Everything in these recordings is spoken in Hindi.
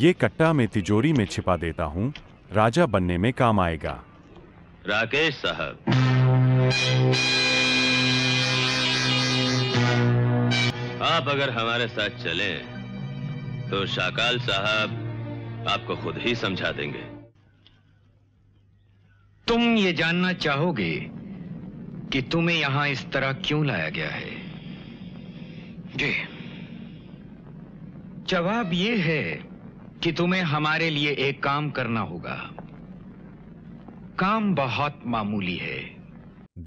ये कट्टा में तिजोरी में छिपा देता हूँ राजा बनने में काम आएगा राकेश साहब आप अगर हमारे साथ चले तो शाकाल साहब आपको खुद ही समझा देंगे तुम ये जानना चाहोगे कि तुम्हें यहां इस तरह क्यों लाया गया है जी जवाब यह है कि तुम्हें हमारे लिए एक काम करना होगा काम बहुत मामूली है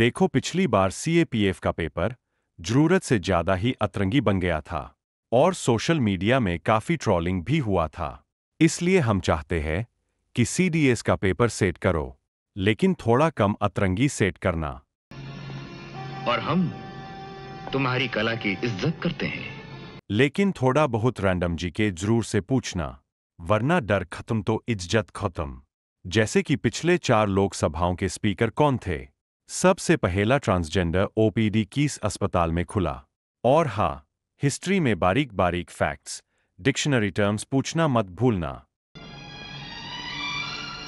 देखो पिछली बार सीएपीएफ का पेपर जरूरत से ज्यादा ही अतरंगी बन गया था और सोशल मीडिया में काफी ट्रॉलिंग भी हुआ था इसलिए हम चाहते हैं कि सीडीएस का पेपर सेट करो लेकिन थोड़ा कम अतरंगी सेट करना और हम तुम्हारी कला की इज्जत करते हैं लेकिन थोड़ा बहुत रैंडम जी के जरूर से पूछना वरना डर खत्म तो इज्जत खत्म जैसे कि पिछले चार लोकसभाओं के स्पीकर कौन थे सबसे पहला ट्रांसजेंडर ओपीडी किस अस्पताल में खुला और हां हिस्ट्री में बारीक बारीक फैक्ट्स डिक्शनरी टर्म्स पूछना मत भूलना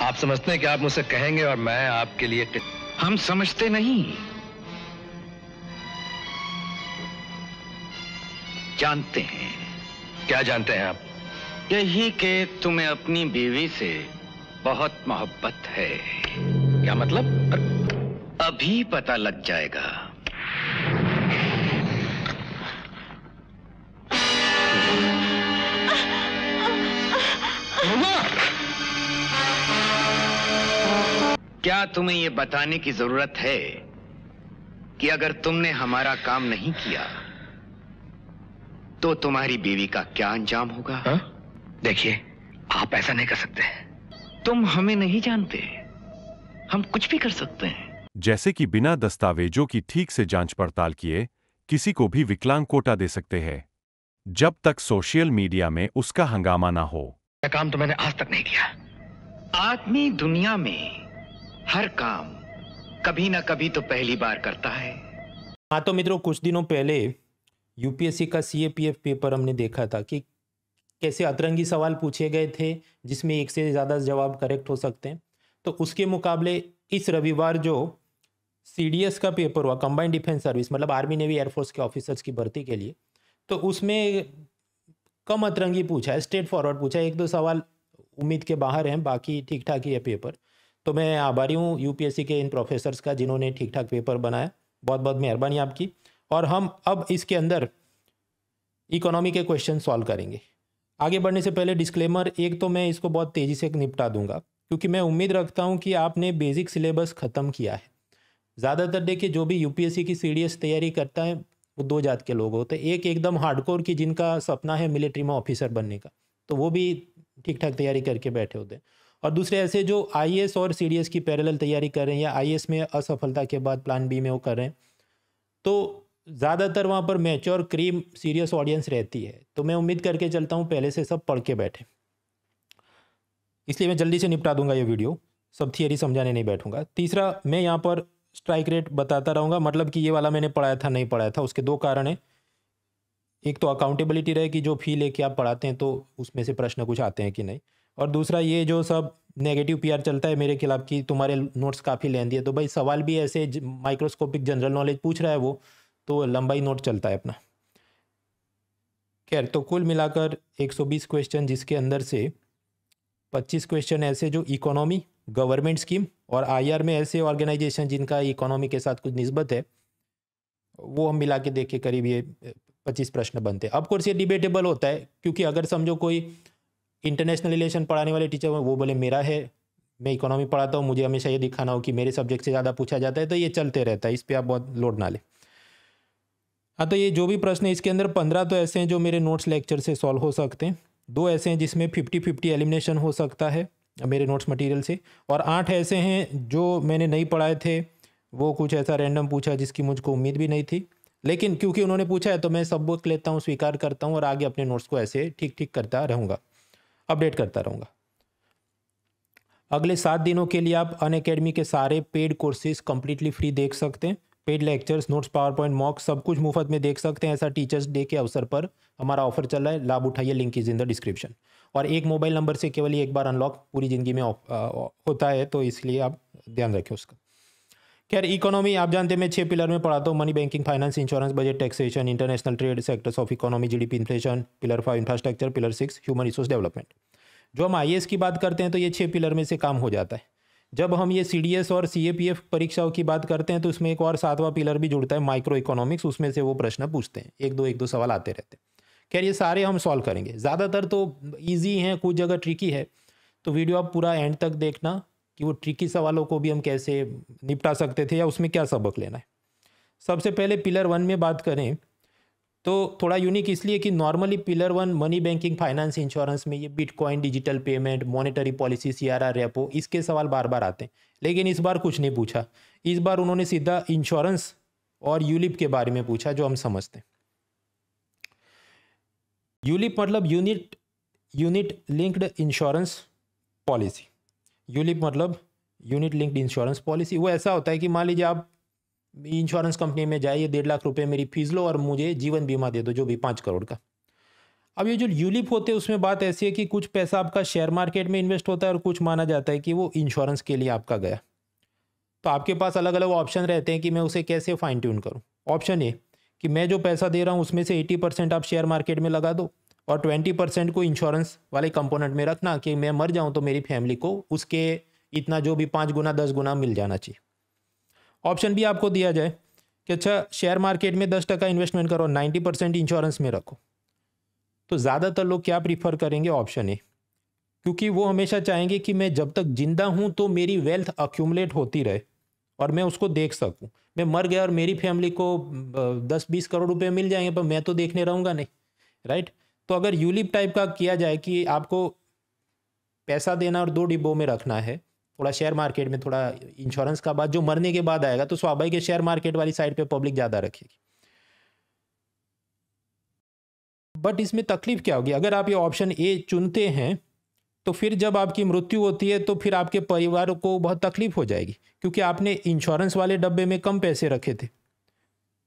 आप समझते हैं कि आप मुझसे कहेंगे और मैं आपके लिए हम समझते नहीं जानते हैं क्या जानते हैं आप यही कि तुम्हें अपनी बीवी से बहुत मोहब्बत है क्या मतलब अभी पता लग जाएगा क्या तुम्हें यह बताने की जरूरत है कि अगर तुमने हमारा काम नहीं किया तो तुम्हारी बीवी का क्या अंजाम होगा हा? देखिए आप ऐसा नहीं कर सकते तुम हमें नहीं जानते हम कुछ भी कर सकते हैं जैसे कि बिना दस्तावेजों की ठीक से जांच पड़ताल किए किसी को भी विकलांग कोटा दे सकते हैं जब तक सोशल मीडिया में उसका हंगामा ना हो काम तो मैंने आज तक नहीं किया आदमी दुनिया में हर काम कभी ना कभी तो पहली बार करता है हाँ तो मित्रों कुछ दिनों पहले यूपीएससी का सीएपीएफ पेपर हमने देखा था कि कैसे अतरंगी सवाल पूछे गए थे जिसमें एक से ज़्यादा जवाब करेक्ट हो सकते हैं तो उसके मुकाबले इस रविवार जो सी का पेपर हुआ कंबाइंड डिफेंस सर्विस मतलब आर्मी नेवी एयरफोर्स के ऑफिसर्स की भर्ती के लिए तो उसमें कम अतरंगी पूछा है स्ट्रेट फॉरवर्ड पूछा है एक दो सवाल उम्मीद के बाहर हैं बाकी ठीक ठाक ही है पेपर तो मैं आभारी हूँ यू के इन प्रोफेसर्स का जिन्होंने ठीक ठाक पेपर बनाया बहुत बहुत मेहरबानी आपकी और हम अब इसके अंदर इकोनॉमी के क्वेश्चन सॉल्व करेंगे आगे बढ़ने से पहले डिस्क्लेमर एक तो मैं इसको बहुत तेज़ी से निपटा दूंगा क्योंकि मैं उम्मीद रखता हूँ कि आपने बेसिक सिलेबस ख़त्म किया है ज़्यादातर देखिए जो भी यूपीएससी की सीडीएस तैयारी करता है वो दो जात के लोग होते हैं एक एकदम हार्डकोर की जिनका सपना है मिलिट्री में ऑफिसर बनने का तो वो भी ठीक ठाक तैयारी करके बैठे होते हैं और दूसरे ऐसे जो आई और सी की पैरल तैयारी कर रहे हैं या आई में असफलता के बाद प्लान बी में वो कर रहे हैं तो ज़्यादातर वहाँ पर मैच्योर क्रीम सीरियस ऑडियंस रहती है तो मैं उम्मीद करके चलता हूँ पहले से सब पढ़ के बैठे इसलिए मैं जल्दी से निपटा दूंगा ये वीडियो सब थियरी समझाने नहीं बैठूंगा तीसरा मैं यहाँ पर स्ट्राइक रेट बताता रहूँगा मतलब कि ये वाला मैंने पढ़ाया था नहीं पढ़ाया था उसके दो कारण हैं एक तो अकाउंटेबिलिटी रहे कि जो फी लेके आप पढ़ाते हैं तो उसमें से प्रश्न कुछ आते हैं कि नहीं और दूसरा ये जो सब नेगेटिव पीआर चलता है मेरे खिलाफ कि तुम्हारे नोट्स काफ़ी लेंदी है तो भाई सवाल भी ऐसे माइक्रोस्कोपिक जनरल नॉलेज पूछ रहा है वो तो लंबाई नोट चलता है अपना खैर तो कुल मिलाकर 120 क्वेश्चन जिसके अंदर से 25 क्वेश्चन ऐसे जो इकोनॉमी गवर्नमेंट स्कीम और आईआर में ऐसे ऑर्गेनाइजेशन जिनका इकोनॉमी के साथ कुछ नस्बत है वो हम मिला के देख के करीब ये पच्चीस प्रश्न बनते हैं अफकोर्स ये डिबेटेबल होता है क्योंकि अगर समझो कोई इंटरनेशनल रिलेशन पढ़ाने वाले टीचर वो बोले मेरा है मैं इकोनॉमी पढ़ाता हूँ मुझे हमेशा ये दिखाना हो कि मेरे सब्जेक्ट से ज़्यादा पूछा जाता है तो ये चलते रहता है इस पर आप बहुत लोड ना लें हाँ तो ये जो भी प्रश्न है इसके अंदर पंद्रह तो ऐसे हैं जो मेरे नोट्स लेक्चर से सॉल्व हो सकते हैं दो ऐसे हैं जिसमें फिफ्टी फिफ्टी एलिमिनेशन हो सकता है मेरे नोट्स मटेरियल से और आठ ऐसे हैं जो मैंने नहीं पढ़ाए थे वो कुछ ऐसा रैंडम पूछा जिसकी मुझको उम्मीद भी नहीं थी लेकिन क्योंकि उन्होंने पूछा है तो मैं सब बुक लेता हूँ स्वीकार करता हूँ और आगे अपने नोट्स को ऐसे ठीक ठीक करता रहूँगा अपडेट करता रहूँगा अगले सात दिनों के लिए आप अन के सारे पेड कोर्सेज कम्प्लीटली फ्री देख सकते हैं paid lectures notes PowerPoint mock सब कुछ मुफ्त में देख सकते हैं ऐसा टीचर्स डे के अवसर पर हमारा ऑफर चल रहा है लाभ उठाइए link is in the description और एक मोबाइल नंबर से केवल एक बार अनलॉक पूरी ज़िंदगी में होता है तो इसलिए आप ध्यान रखें उसका खैर इकोनॉमी आप जानते हैं मैं छह पिलर में पढ़ाता हूँ money banking finance insurance budget taxation international trade sectors of economy जी inflation pillar five infrastructure pillar six human resource development जो हम आई की बात करते हैं तो ये छह पिलर में से काम हो जाता है जब हम ये सी और सी परीक्षाओं की बात करते हैं तो उसमें एक और सातवां पिलर भी जुड़ता है माइक्रो इकोनॉमिक्स उसमें से वो प्रश्न पूछते हैं एक दो एक दो सवाल आते रहते हैं खैर ये सारे हम सॉल्व करेंगे ज़्यादातर तो ईजी हैं कुछ जगह ट्रिकी है तो वीडियो आप पूरा एंड तक देखना कि वो ट्रिकी सवालों को भी हम कैसे निपटा सकते थे या उसमें क्या सबक लेना है सबसे पहले पिलर वन में बात करें तो थोड़ा यूनिक इसलिए कि normally pillar one money banking finance insurance में ये bitcoin digital payment monetary policy सी रेपो इसके सवाल बार बार आते हैं लेकिन इस बार कुछ नहीं पूछा इस बार उन्होंने सीधा इंश्योरेंस और यूलिप के बारे में पूछा जो हम समझते हैं यूलिप मतलब unit unit linked insurance policy ULIP मतलब यूनिट लिंक्ड इंश्योरेंस पॉलिसी वो ऐसा होता है कि मान लीजिए आप इंश्योरेंस कंपनी में जाए ये डेढ़ लाख रुपए मेरी फीस लो और मुझे जीवन बीमा दे दो जो भी पाँच करोड़ का अब ये जो यूलिप होते हैं उसमें बात ऐसी है कि कुछ पैसा आपका शेयर मार्केट में इन्वेस्ट होता है और कुछ माना जाता है कि वो इंश्योरेंस के लिए आपका गया तो आपके पास अलग अलग ऑप्शन रहते हैं कि मैं उसे कैसे फाइन ट्यून करूँ ऑप्शन ए कि मैं जो पैसा दे रहा हूँ उसमें से एटी परसेंट आप शेयर मार्केट में लगा दो और ट्वेंटी परसेंट को इंश्योरेंस वाले कंपोनेंट में रखना कि मैं मर जाऊँ तो मेरी फैमिली को उसके इतना जो भी पाँच गुना दस गुना मिल जाना चाहिए ऑप्शन भी आपको दिया जाए कि अच्छा शेयर मार्केट में दस टका इन्वेस्टमेंट करो नाइन्टी परसेंट इंश्योरेंस में रखो तो ज़्यादातर लोग क्या प्रीफर करेंगे ऑप्शन ए क्योंकि वो हमेशा चाहेंगे कि मैं जब तक जिंदा हूँ तो मेरी वेल्थ अक्यूमलेट होती रहे और मैं उसको देख सकूँ मैं मर गया और मेरी फैमिली को दस बीस करोड़ रुपये मिल जाएंगे पर मैं तो देखने रहूँगा नहीं राइट तो अगर यूलिप टाइप का किया जाए कि आपको पैसा देना और दो डिब्बों में रखना है थोड़ा शेयर मार्केट में थोड़ा इंश्योरेंस का बाद जो मरने के बाद आएगा तो स्वाभाविक है शेयर मार्केट वाली साइड पे पब्लिक ज़्यादा रखेगी बट इसमें तकलीफ क्या होगी अगर आप ये ऑप्शन ए चुनते हैं तो फिर जब आपकी मृत्यु होती है तो फिर आपके परिवार को बहुत तकलीफ हो जाएगी क्योंकि आपने इंश्योरेंस वाले डब्बे में कम पैसे रखे थे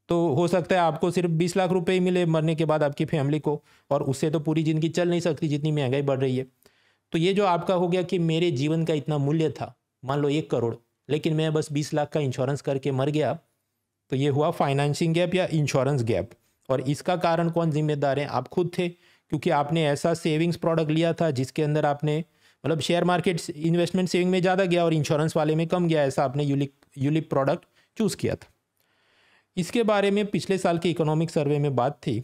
तो हो सकता है आपको सिर्फ बीस लाख रुपए ही मिले मरने के बाद आपकी फैमिली को और उससे तो पूरी ज़िंदगी चल नहीं सकती जितनी महंगाई बढ़ रही है तो ये जो आपका हो गया कि मेरे जीवन का इतना मूल्य था मान लो एक करोड़ लेकिन मैं बस बीस लाख का इंश्योरेंस करके मर गया तो ये हुआ फाइनेंसिंग गैप या इंश्योरेंस गैप और इसका कारण कौन जिम्मेदार है आप खुद थे क्योंकि आपने ऐसा सेविंग्स प्रोडक्ट लिया था जिसके अंदर आपने मतलब शेयर मार्केट इन्वेस्टमेंट सेविंग में ज़्यादा गया और इंश्योरेंस वाले में कम गया ऐसा आपने यूलिक यूलिप प्रोडक्ट चूज़ किया था इसके बारे में पिछले साल के इकोनॉमिक सर्वे में बात थी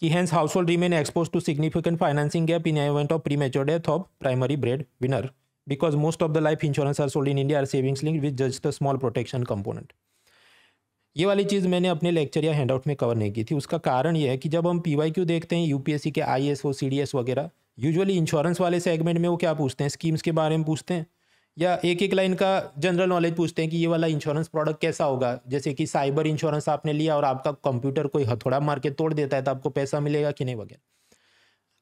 कि hence household remain expose to significant financing gap in event of pre death of primary breadwinner because most of the life insurance are sold in India are savings link with just a small protection component ये वाली चीज़ मैंने अपने लेक्चर या हैंडआउट में कवर नहीं की थी उसका कारण यह है कि जब हम पी देखते हैं यूपीएससी के आई एस वगैरह यूजुअली इंश्योरेंस वाले सेगमेंट में वो क्या पूछते हैं स्कीम्स के बारे में पूछते हैं या एक एक लाइन का जनरल नॉलेज पूछते हैं कि ये वाला इंश्योरेंस प्रोडक्ट कैसा होगा जैसे कि साइबर इंश्योरेंस आपने लिया और आपका कंप्यूटर कोई हथौड़ा मार के तोड़ देता है तो आपको पैसा मिलेगा कि नहीं वगैरह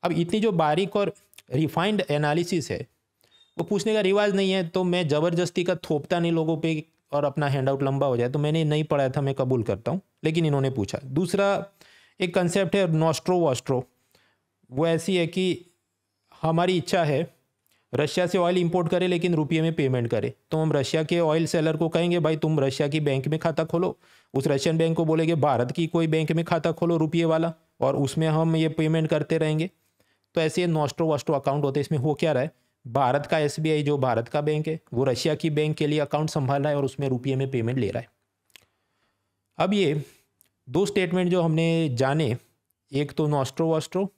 अब इतनी जो बारीक और रिफाइंड एनालिसिस है वो पूछने का रिवाज नहीं है तो मैं ज़बरदस्ती का थोपता नहीं लोगों पर और अपना हैंड आउट लंबा हो जाए तो मैंने नहीं पढ़ाया था मैं कबूल करता हूँ लेकिन इन्होंने पूछा दूसरा एक कंसेप्ट है नोस्ट्रो वॉस्ट्रो वो ऐसी है कि हमारी इच्छा है रशिया से ऑयल इंपोर्ट करे लेकिन रुपये में पेमेंट करे तो हम रशिया के ऑयल सेलर को कहेंगे भाई तुम रशिया की बैंक में खाता खोलो उस रशियन बैंक को बोलेंगे भारत की कोई बैंक में खाता खोलो रुपये वाला और उसमें हम ये पेमेंट करते रहेंगे तो ऐसे नोस्ट्रो वास्ट्रो अकाउंट होते इसमें हो क्या रहा है भारत का एस जो भारत का बैंक है वो रशिया की बैंक के लिए अकाउंट संभाल रहा है और उसमें रुपये में पेमेंट ले रहा है अब ये दो स्टेटमेंट जो हमने जाने एक तो नोस्ट्रो वास्ट्रो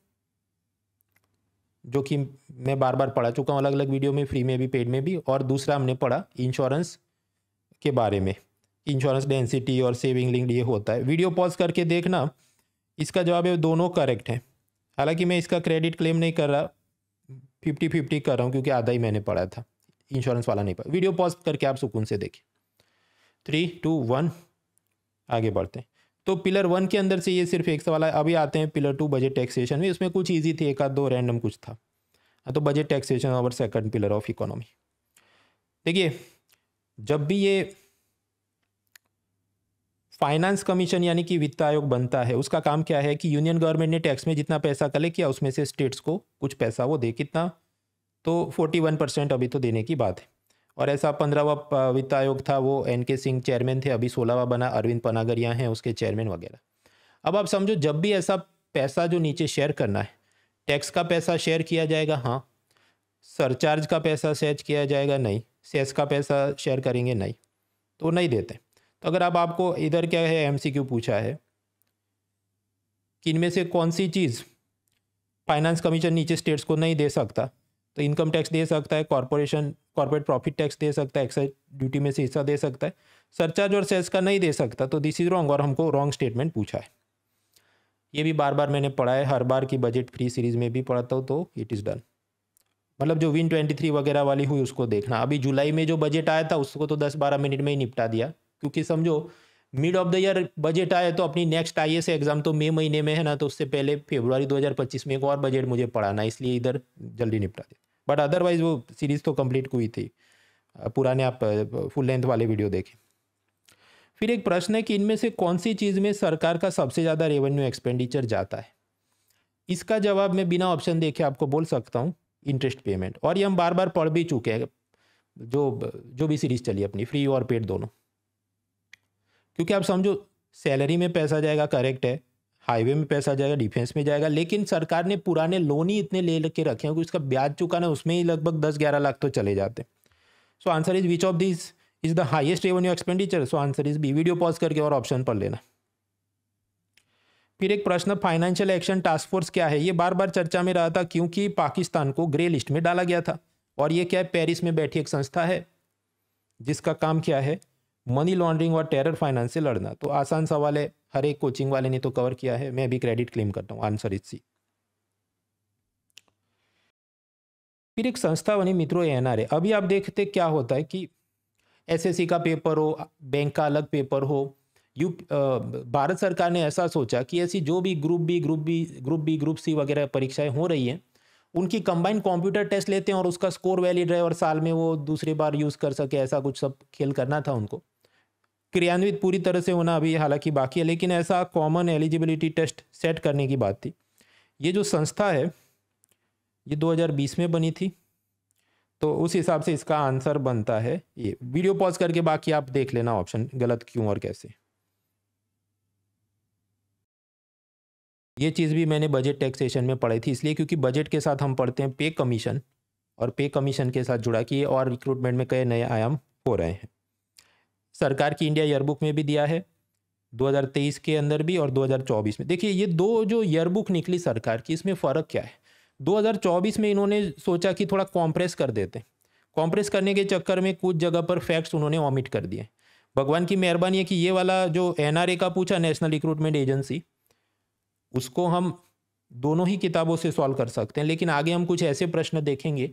जो कि मैं बार बार पढ़ा चुका हूँ अलग अलग वीडियो में फ्री में भी पेड में भी और दूसरा हमने पढ़ा इंश्योरेंस के बारे में इंश्योरेंस डेंसिटी और सेविंग लिंक ये होता है वीडियो पॉज करके देखना इसका जवाब है दोनों करेक्ट हैं हालांकि मैं इसका क्रेडिट क्लेम नहीं कर रहा फिफ्टी फिफ्टी कर रहा हूँ क्योंकि आधा ही मैंने पढ़ा था इंश्योरेंस वाला नहीं पढ़ा वीडियो पॉज करके आप सुकून से देखें थ्री टू वन आगे बढ़ते हैं तो पिलर वन के अंदर से ये सिर्फ एक सवाल है अभी आते हैं पिलर टू बजट टैक्सेशन में उसमें कुछ ईजी थी एक आध दो रैंडम कुछ था हाँ, तो बजट टैक्सेशन और सेकंड पिलर ऑफ इकोनॉमी देखिए जब भी ये फाइनेंस कमीशन यानी कि वित्त आयोग बनता है उसका काम क्या है कि यूनियन गवर्नमेंट ने टैक्स में जितना पैसा कलेक्ट किया उसमें से स्टेट्स को कुछ पैसा वो दे कितना तो फोर्टी वन परसेंट अभी तो देने की बात है और ऐसा पंद्रहवा वित्त आयोग था वो एन के सिंह चेयरमैन थे अभी सोलहवा बना अरविंद पनागरिया हैं उसके चेयरमैन वगैरह अब आप समझो जब भी ऐसा पैसा जो नीचे शेयर करना है टैक्स का पैसा शेयर किया जाएगा हाँ सरचार्ज का पैसा शेयर किया जाएगा नहीं सेस का पैसा शेयर करेंगे नहीं तो नहीं देते तो अगर आप आपको इधर क्या है एम पूछा है कि इनमें से कौन सी चीज़ फाइनेंस कमीशन नीचे स्टेट्स को नहीं दे सकता तो इनकम टैक्स दे सकता है कॉरपोरेशन कॉरपोरेट प्रॉफिट टैक्स दे सकता है एक्साइज ड्यूटी में से हिस्सा दे सकता है सरचार्ज और सेल्स का नहीं दे सकता तो दिस इज रॉन्ग और हमको रॉन्ग स्टेटमेंट पूछा है ये भी बार बार मैंने पढ़ा है हर बार की बजट फ्री सीरीज में भी पढ़ाता हूँ तो इट इज़ डन मतलब जो विन ट्वेंटी थ्री वगैरह वाली हुई उसको देखना अभी जुलाई में जो बजट आया था उसको तो दस बारह मिनट में ही निपटा दिया क्योंकि समझो mid of the year budget आया तो अपनी नेक्स्ट आई एस एग्जाम तो मई महीने में है ना तो उससे पहले फेब्रुवरी 2025 में एक और बजट मुझे पढ़ाना इसलिए इधर जल्दी निपटा दिया बट अदरवाइज वो सीरीज़ तो कंप्लीट हुई थी पुराने आप फुल लेंथ वाले वीडियो देखें फिर एक प्रश्न है कि इनमें से कौन सी चीज़ में सरकार का सबसे ज़्यादा रेवेन्यू एक्सपेंडिचर जाता है इसका जवाब मैं बिना ऑप्शन देखे आपको बोल सकता हूँ इंटरेस्ट पेमेंट और ये हम बार बार पढ़ भी चुके हैं जो जो भी सीरीज चली अपनी फ्री और पेड दोनों क्योंकि आप समझो सैलरी में पैसा जाएगा करेक्ट है हाईवे में पैसा जाएगा डिफेंस में जाएगा लेकिन सरकार ने पुराने लोन ही इतने ले के रखे हैं कि उसका ब्याज चुकाना उसमें ही लगभग दस ग्यारह लाख तो चले जाते हैं so answer is which of this is the highest revenue expenditure so answer is B video pause करके और ऑप्शन पर लेना फिर एक प्रश्न फाइनेंशियल एक्शन टास्क फोर्स क्या है ये बार बार चर्चा में रहा था क्योंकि पाकिस्तान को ग्रे लिस्ट में डाला गया था और ये क्या है पेरिस में बैठी एक संस्था है जिसका काम क्या है मनी लॉन्ड्रिंग और टेरर फाइनेंस से लड़ना तो आसान सवाल है हर एक कोचिंग वाले ने तो कवर किया है मैं भी क्रेडिट क्लेम करता हूँ आंसर इज सी फिर एक संस्था बनी मित्रों एन आर अभी आप देखते क्या होता है कि एसएससी का पेपर हो बैंक का अलग पेपर हो यू भारत सरकार ने ऐसा सोचा कि ऐसी जो भी group B group B group B group C वगैरह परीक्षाएं हो रही हैं उनकी कंबाइंड कंप्यूटर टेस्ट लेते हैं और उसका स्कोर वैलिड रहे और साल में वो दूसरी बार यूज़ कर सके ऐसा कुछ सब खेल करना था उनको क्रियान्वित पूरी तरह से होना अभी हालांकि बाकी है लेकिन ऐसा कॉमन एलिजिबिलिटी टेस्ट सेट करने की बात थी ये जो संस्था है ये 2020 में बनी थी तो उस हिसाब से इसका आंसर बनता है ये वीडियो पॉज करके बाकी आप देख लेना ऑप्शन गलत क्यों और कैसे ये चीज़ भी मैंने बजट टैक्सेशन में पढ़ी थी इसलिए क्योंकि बजट के साथ हम पढ़ते हैं पे कमीशन और पे कमीशन के साथ जुड़ा कि और रिक्रूटमेंट में कई नए आयाम हो रहे हैं सरकार की इंडिया ईयरबुक में भी दिया है 2023 के अंदर भी और 2024 में देखिए ये दो जो ईयरबुक निकली सरकार की इसमें फ़र्क क्या है 2024 में इन्होंने सोचा कि थोड़ा कॉम्प्रेस कर देते कॉम्प्रेस करने के चक्कर में कुछ जगह पर फैक्ट्स उन्होंने ऑमिट कर दिए भगवान की मेहरबानी है कि ये वाला जो एनआरए का पूछा नेशनल रिक्रूटमेंट एजेंसी उसको हम दोनों ही किताबों से सॉल्व कर सकते हैं लेकिन आगे हम कुछ ऐसे प्रश्न देखेंगे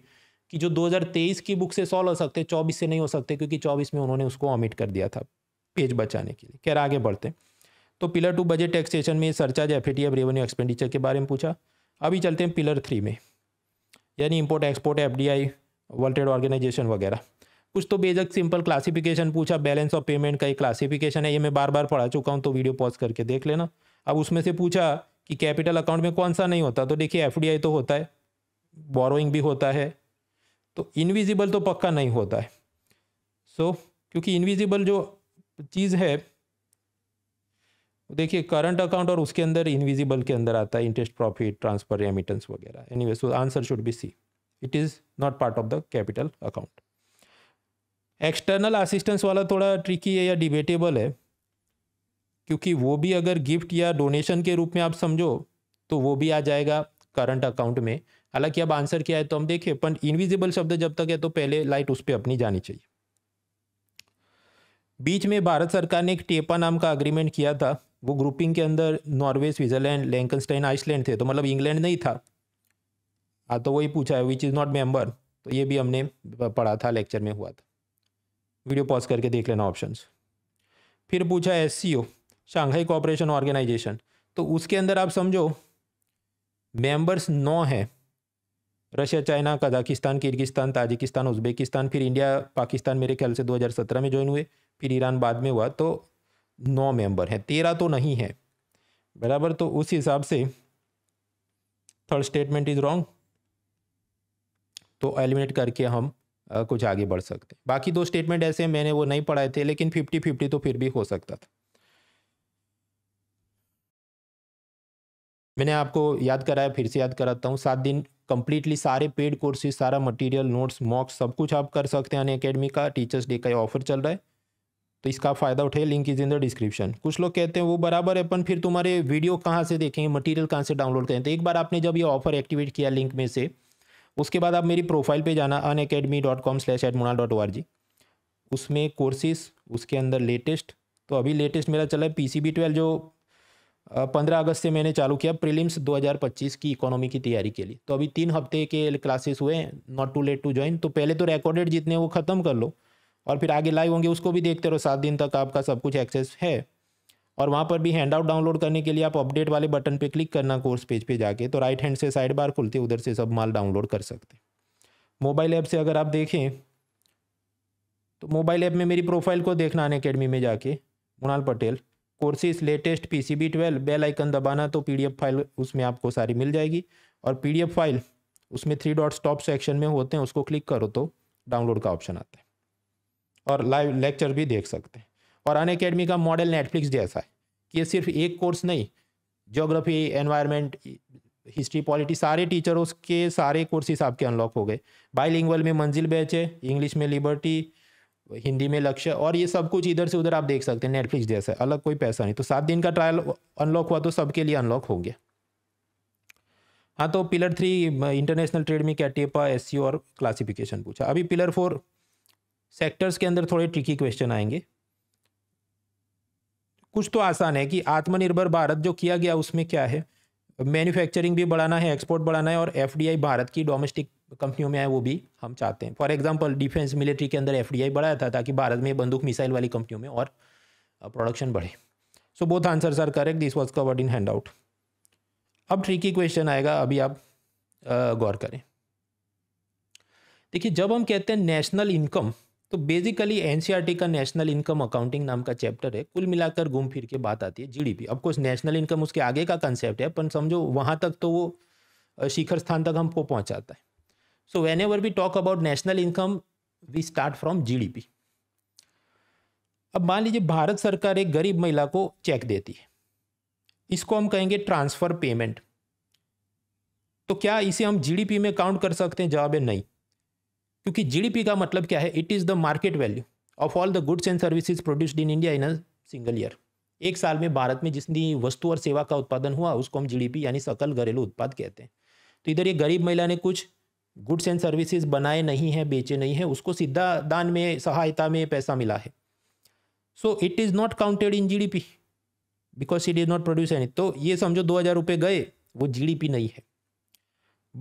कि जो 2023 की बुक से सॉल्व हो सकते चौबीस से नहीं हो सकते क्योंकि चौबीस में उन्होंने उसको ऑमिट कर दिया था पेज बचाने के लिए खैर आगे बढ़ते तो पिलर टू बजट टैक्सेशन में surcharge F F revenue expenditure के बारे में पूछा अभी चलते हैं पिलर थ्री में यानी import export F D I World Trade Organisation वगैरह कुछ तो बेजक सिंपल क्लासिफिकेशन पूछा बैलेंस ऑफ पेमेंट का एक क्लासिफिकेशन है ये मैं बार बार पढ़ा चुका हूँ तो वीडियो पॉज करके देख लेना अब उसमें से पूछा कि कैपिटल अकाउंट में कौन सा नहीं होता तो देखिए एफ तो होता है बोरोइंग भी होता है तो इनविजिबल तो पक्का नहीं होता है सो so, क्योंकि इनविजिबल जो चीज़ है देखिए करंट अकाउंट और उसके अंदर इनविजिबल के अंदर आता है इंटरेस्ट प्रॉफिट ट्रांसफर रेमिटेंस वगैरह any so answer should be C it is not part of the capital account external assistance वाला थोड़ा ट्रिकी है या डिबेटेबल है क्योंकि वो भी अगर गिफ्ट या डोनेशन के रूप में आप समझो तो वो भी आ जाएगा करंट अकाउंट में हालांकि अब आंसर क्या है तो हम देखें पर इनविजिबल शब्द जब तक है तो पहले लाइट उस पर अपनी जानी चाहिए बीच में भारत सरकार ने एक टेपा नाम का अग्रीमेंट किया था वो ग्रुपिंग के अंदर नॉर्वे स्विट्जरलैंड लैंकनस्टाइन आइसलैंड थे तो मतलब इंग्लैंड नहीं था हाँ तो वही पूछा है विच इज़ नॉट मेंबर तो ये भी हमने पढ़ा था लेक्चर में हुआ था वीडियो पॉज करके देख लेना ऑप्शंस फिर पूछा S C O Shanghai Cooperation Organisation तो उसके अंदर आप समझो मेंबर्स नौ हैं Russia China Kazakhstan Kyrgyzstan Tajikistan Uzbekistan फिर इंडिया पाकिस्तान मेरे ख्याल से 2017 में ज्वाइन हुए फिर ईरान बाद में हुआ तो नौ मेंबर हैं तेरह तो नहीं है बराबर तो उस हिसाब से थर्ड स्टेटमेंट इज़ रॉन्ग तो एलिमिनेट करके हम कुछ आगे बढ़ सकते हैं बाकी दो स्टेटमेंट ऐसे मैंने वो नहीं पढ़ाए थे लेकिन फिफ्टी फिफ्टी तो फिर भी हो सकता था मैंने आपको याद कराया फिर से याद कराता हूँ सात दिन कम्प्लीटली सारे पेड कोर्सेज सारा मटेरियल नोट्स मॉक्स सब कुछ आप कर सकते हैं अन अकेडमी का टीचर्स डे का ऑफर चल रहा है तो इसका फ़ायदा उठे link is in the description कुछ लोग कहते हैं वो बराबर है पर फिर तुम्हारे वीडियो कहाँ से देखेंगे मटेरियल कहाँ से डाउनलोड करें तो एक बार आपने जब ये ऑफर एक्टिवेट किया लिंक में से उसके बाद आप मेरी प्रोफाइल पे जाना Unacademy dot com slash at Mona dot O R G उसमें कोर्सेज उसके अंदर लेटेस्ट तो अभी लेटेस्ट मेरा चला है पी सी बी ट्वेल्व जो पंद्रह अगस्त से मैंने चालू किया प्रीलिम्स 2025 की इकोनॉमी की तैयारी के लिए तो अभी तीन हफ्ते के क्लासेस हुए not too late to join तो पहले तो रिकॉर्डेड जितने वो ख़त्म कर लो और फिर आगे लाइव होंगे उसको भी देखते रहो सात दिन तक आपका सब कुछ एक्सेस है और वहाँ पर भी हैंड आउट डाउनलोड करने के लिए आप अपडेट वाले बटन पर क्लिक करना कोर्स पेज पे जाके तो राइट हैंड से साइड बार खुलते उधर से सब माल डाउनलोड कर सकते मोबाइल ऐप से अगर आप देखें तो मोबाइल ऐप में मेरी प्रोफाइल को देखना अन अकेडमी में जाके Munal Patel courses latest P C B twelve bell icon दबाना तो पी डी एफ फाइल उसमें आपको सारी मिल जाएगी और पी डी एफ फाइल उसमें थ्री डॉट्स टॉप सेक्शन में होते हैं उसको क्लिक करो तो डाउनलोड का ऑप्शन आता है और लाइव लेक्चर भी देख सकते हैं और अन अकेडमी का मॉडल नेटफ्लिक्स जैसा है कि ये सिर्फ एक कोर्स नहीं जोग्राफी एनवायरनमेंट हिस्ट्री पॉलिटी सारे टीचरों के सारे कोर्सेस आपके अनलॉक हो गए बाई में मंजिल बैच है इंग्लिश में लिबर्टी हिंदी में लक्ष्य और ये सब कुछ इधर से उधर आप देख सकते हैं नेटफ्लिक्स जैसा अलग कोई पैसा नहीं तो सात दिन का ट्रायल अनलॉक हुआ तो सबके लिए अनलॉक हो गया हाँ तो पिलर थ्री इंटरनेशनल ट्रेड में क्या टेपा एस e और क्लासिफिकेशन पूछा अभी पिलर फोर सेक्टर्स के अंदर थोड़े ट्रिकी क्वेश्चन आएंगे कुछ तो आसान है कि आत्मनिर्भर भारत जो किया गया उसमें क्या है मैन्युफैक्चरिंग भी बढ़ाना है एक्सपोर्ट बढ़ाना है और एफडीआई भारत की डोमेस्टिक कंपनियों में आए वो भी हम चाहते हैं फॉर एग्जाम्पल डिफेंस मिलिट्री के अंदर एफ बढ़ाया था ताकि भारत में बंदूक मिसाइल वाली कंपनियों में और प्रोडक्शन बढ़े so both answers are correct this was covered in handout अब ट्रिकी क्वेश्चन आएगा अभी आप गौर करें देखिए जब हम कहते हैं नेशनल इनकम तो बेसिकली एनसीईआरटी e का नेशनल इनकम अकाउंटिंग नाम का चैप्टर है कुल मिलाकर घूम फिर के बात आती है जी डी अब कोर्स नेशनल इनकम उसके आगे का कंसेप्ट है पर समझो वहाँ तक तो वो शिखर स्थान तक हमको पहुँचाता है So whenever we talk about national income, we start from GDP. अब मान लीजिए भारत सरकार एक गरीब महिला को चेक देती है इसको हम कहेंगे ट्रांसफर पेमेंट तो क्या इसे हम जीडीपी में काउंट कर सकते हैं जवाब है नहीं क्योंकि जीडीपी का मतलब क्या है it is the market value of all the goods and services produced in India in a single year एक साल में भारत में जितनी वस्तु और सेवा का उत्पादन हुआ उसको हम जीडीपी यानी सकल घरेलू उत्पाद कहते हैं तो इधर ये गरीब महिला ने कुछ गुड्स एंड सर्विसेज बनाए नहीं हैं बेचे नहीं हैं उसको सीधा दान में सहायता में पैसा मिला है so it is not counted in GDP because it is not produce any तो ये समझो दो हज़ार रुपये गए वो जीडीपी नहीं है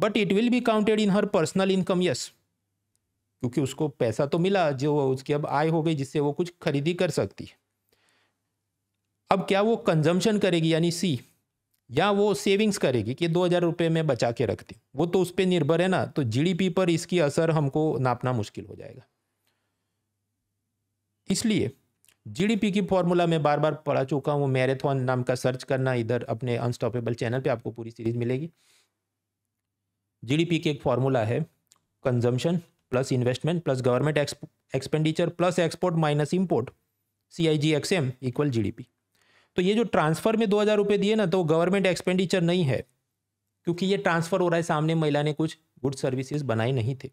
but it will be counted in her personal income yes क्योंकि उसको पैसा तो मिला जो उसकी अब आय हो गई जिससे वो कुछ खरीदी कर सकती है अब क्या वो कंजम्पशन करेगी यानी सी या वो सेविंग्स करेगी कि दो हज़ार रुपये में बचा के रखती वो तो उस पर निर्भर है ना तो जीडीपी पर इसकी असर हमको नापना मुश्किल हो जाएगा इसलिए जीडीपी की फॉर्मूला मैं बार बार पढ़ा चुका हूँ मैराथन नाम का सर्च करना इधर अपने अनस्टॉपेबल चैनल पे आपको पूरी सीरीज मिलेगी जीडीपी की एक फॉर्मूला है consumption plus investment plus government expenditure plus export minus import C I G X M equal G D P तो ये जो ट्रांसफ़र में दो हज़ार रुपए दिए ना तो गवर्नमेंट एक्सपेंडिचर नहीं है क्योंकि ये ट्रांसफ़र हो रहा है सामने महिला ने कुछ गुड सर्विसेज बनाए नहीं थे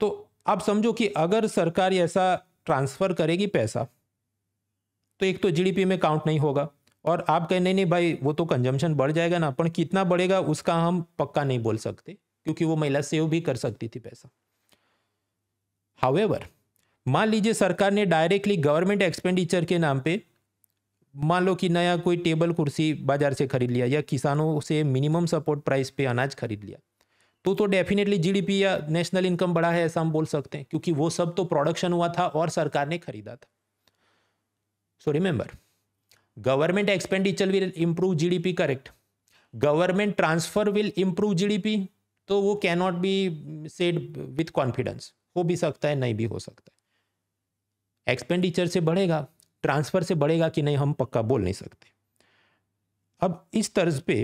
तो आप समझो कि अगर सरकार ऐसा ट्रांसफ़र करेगी पैसा तो एक तो जीडीपी में काउंट नहीं होगा और आप कहें नहीं नहीं भाई वो तो कंजम्पशन बढ़ जाएगा ना पर कितना बढ़ेगा उसका हम पक्का नहीं बोल सकते क्योंकि वो महिला सेव भी कर सकती थी पैसा हावेवर मान लीजिए सरकार ने डायरेक्टली गवर्नमेंट एक्सपेंडिचर के नाम पे मान लो कि नया कोई टेबल कुर्सी बाजार से खरीद लिया या किसानों से मिनिमम सपोर्ट प्राइस पे अनाज खरीद लिया तो तो डेफिनेटली जीडीपी या नेशनल इनकम बढ़ा है ऐसा हम बोल सकते हैं क्योंकि वो सब तो प्रोडक्शन हुआ था और सरकार ने खरीदा था so remember government expenditure will improve GDP correct government transfer will improve GDP तो वो cannot be said with confidence हो भी सकता है नहीं भी हो सकता है एक्सपेंडिचर से बढ़ेगा ट्रांसफ़र से बढ़ेगा कि नहीं हम पक्का बोल नहीं सकते अब इस तर्ज पे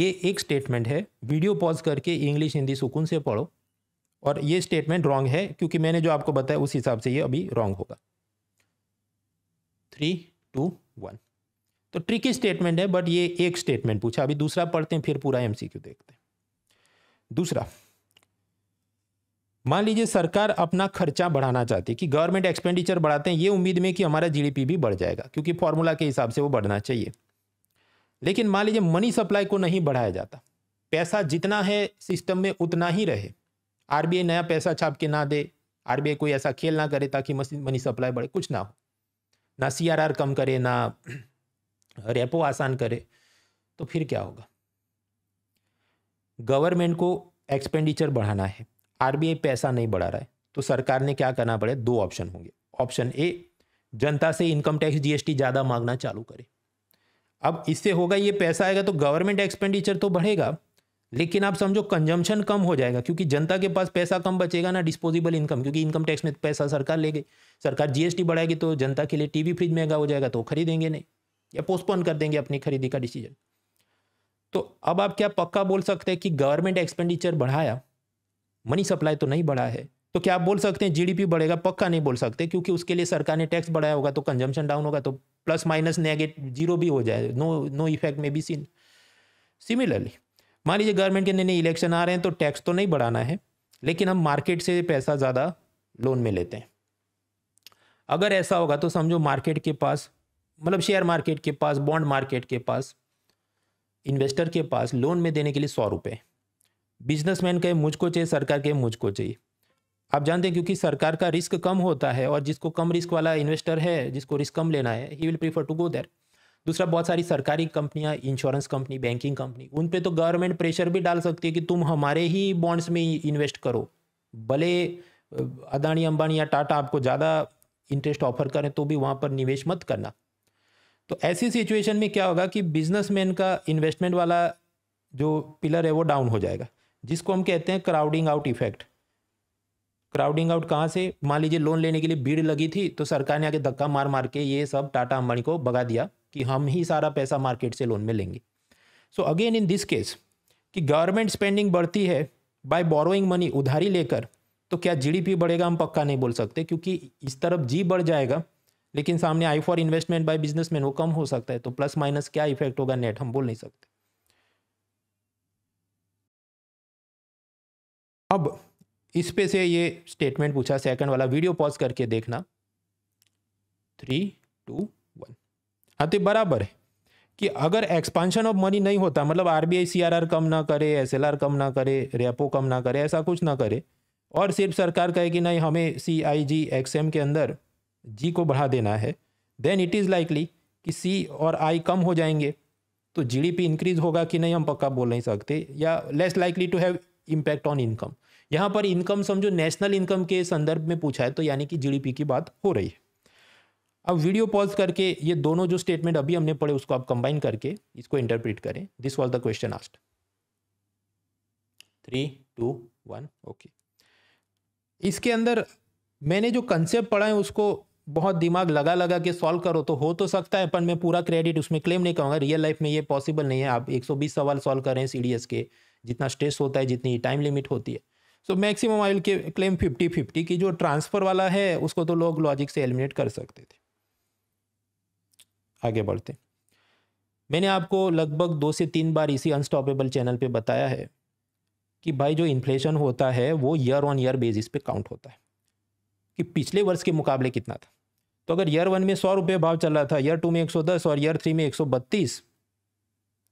ये एक स्टेटमेंट है वीडियो पॉज करके इंग्लिश हिंदी सुकून से पढ़ो और ये स्टेटमेंट रॉन्ग है क्योंकि मैंने जो आपको बताया उस हिसाब से ये अभी रॉन्ग होगा थ्री टू वन तो ट्रिकी स्टेटमेंट है बट ये एक स्टेटमेंट पूछा अभी दूसरा पढ़ते हैं फिर पूरा एमसीक्यू देखते हैं दूसरा मान लीजिए सरकार अपना खर्चा बढ़ाना चाहती है कि गवर्नमेंट एक्सपेंडिचर बढ़ाते हैं ये उम्मीद में कि हमारा जीडीपी भी बढ़ जाएगा क्योंकि फॉर्मूला के हिसाब से वो बढ़ना चाहिए लेकिन मान लीजिए मनी सप्लाई को नहीं बढ़ाया जाता पैसा जितना है सिस्टम में उतना ही रहे आर नया पैसा छाप के ना दे आर कोई ऐसा खेल ना करे ताकि मनी सप्लाई बढ़े कुछ ना हो ना सी कम करे ना रेपो आसान करे तो फिर क्या होगा गवर्नमेंट को एक्सपेंडिचर बढ़ाना है आरबीआई पैसा नहीं बढ़ा रहा है तो सरकार ने क्या करना पड़े दो ऑप्शन होंगे ऑप्शन ए जनता से इनकम टैक्स जीएसटी ज़्यादा मांगना चालू करे अब इससे होगा ये पैसा आएगा तो गवर्नमेंट एक्सपेंडिचर तो बढ़ेगा लेकिन आप समझो कंजम्पशन कम हो जाएगा क्योंकि जनता के पास पैसा कम बचेगा ना डिस्पोजेबल इनकम क्योंकि इनकम टैक्स में पैसा सरकार ले गई सरकार जीएसटी बढ़ाएगी तो जनता के लिए टीवी फ्रिज महंगा हो जाएगा तो खरीदेंगे नहीं या पोस्टपोन कर देंगे अपनी खरीदी का डिसीजन तो अब आप क्या पक्का बोल सकते हैं कि गवर्नमेंट एक्सपेंडिचर बढ़ाया मनी सप्लाई तो नहीं बढ़ा है तो क्या आप बोल सकते हैं जीडीपी बढ़ेगा पक्का नहीं बोल सकते क्योंकि उसके लिए सरकार ने टैक्स बढ़ाया होगा तो कंजम्पशन डाउन होगा तो प्लस माइनस नेगेटिव जीरो भी हो जाए नो नो इफेक्ट में भी सीन सिमिलरली मान लीजिए गवर्नमेंट के नए इलेक्शन आ रहे हैं तो टैक्स तो नहीं बढ़ाना है लेकिन हम मार्केट से पैसा ज़्यादा लोन में लेते हैं अगर ऐसा होगा तो समझो मार्केट के पास मतलब शेयर मार्केट के पास बॉन्ड मार्केट के पास इन्वेस्टर के पास लोन में देने के लिए सौ रुपये बिजनेसमैन कहे मुझको चाहिए सरकार कहे मुझको चाहिए आप जानते हैं क्योंकि सरकार का रिस्क कम होता है और जिसको कम रिस्क वाला इन्वेस्टर है जिसको रिस्क कम लेना है he will prefer to go there दूसरा बहुत सारी सरकारी कंपनियां इंश्योरेंस कंपनी बैंकिंग कंपनी उन पर तो गवर्नमेंट प्रेशर भी डाल सकती है कि तुम हमारे ही बॉन्ड्स में इन्वेस्ट करो भले अदानी अंबानी या टाटा आपको ज़्यादा इंटरेस्ट ऑफर करें तो भी वहाँ पर निवेश मत करना तो ऐसी सिचुएशन में क्या होगा कि बिजनेसमैन का इन्वेस्टमेंट वाला जो पिलर है वो डाउन हो जाएगा जिसको हम कहते हैं crowding out effect crowding out कहाँ से मान लीजिए लोन लेने के लिए भीड़ लगी थी तो सरकार ने आगे धक्का मार मार के ये सब टाटा अंबानी को भगा दिया कि हम ही सारा पैसा मार्केट से लोन में लेंगे so again in this case कि गवर्नमेंट स्पेंडिंग बढ़ती है बाय बोरोइंग मनी उधारी लेकर तो क्या जीडीपी बढ़ेगा हम पक्का नहीं बोल सकते क्योंकि इस तरफ जी बढ़ जाएगा लेकिन सामने I for investment by businessman वो कम हो सकता है तो प्लस माइनस क्या इफेक्ट होगा नेट हम बोल नहीं सकते अब इस पे से ये स्टेटमेंट पूछा सेकंड वाला वीडियो पॉज करके देखना थ्री टू वन हाँ तो बराबर है कि अगर एक्सपांशन ऑफ मनी नहीं होता मतलब आरबीआई सीआरआर कम ना करे एसएलआर कम ना करे रेपो कम ना करे ऐसा कुछ ना करे और सिर्फ सरकार कहे कि नहीं हमें सी आई जी एक्स एम के अंदर जी को बढ़ा देना है देन इट इज़ लाइकली कि सी और आई कम हो जाएंगे तो जीडीपी इंक्रीज होगा कि नहीं हम पक्का बोल नहीं सकते या less likely to have impact on income यहाँ पर इनकम समझो नेशनल इनकम के संदर्भ में पूछा है तो यानी कि जीडीपी की बात हो रही है अब वीडियो पॉज करके ये दोनों जो स्टेटमेंट अभी हमने पढ़े उसको आप कंबाइन करके इसको इंटरप्रिट करें this was the question asked three two one okay इसके अंदर मैंने जो कंसेप्ट पढ़ा है उसको बहुत दिमाग लगा लगा के सॉल्व करो तो हो तो सकता है पर मैं पूरा क्रेडिट उसमें क्लेम नहीं करूँगा रियल लाइफ में ये पॉसिबल नहीं है आप 120 सवाल सॉल्व करें सी के जितना स्ट्रेस होता है जितनी टाइम लिमिट होती है so maximum I will claim fifty fifty की जो ट्रांसफ़र वाला है उसको तो लोग लॉजिक से एलिमिनेट कर सकते थे आगे बढ़ते मैंने आपको लगभग दो से तीन बार इसी अनस्टॉपेबल चैनल पे बताया है कि भाई जो इन्फ्लेशन होता है वो ईयर ऑन ईयर बेसिस पे काउंट होता है कि पिछले वर्ष के मुकाबले कितना था तो अगर ईयर वन में सौ रुपये भाव चल रहा था ईयर टू में एक सौ दस और ईयर थ्री में एक सौ बत्तीस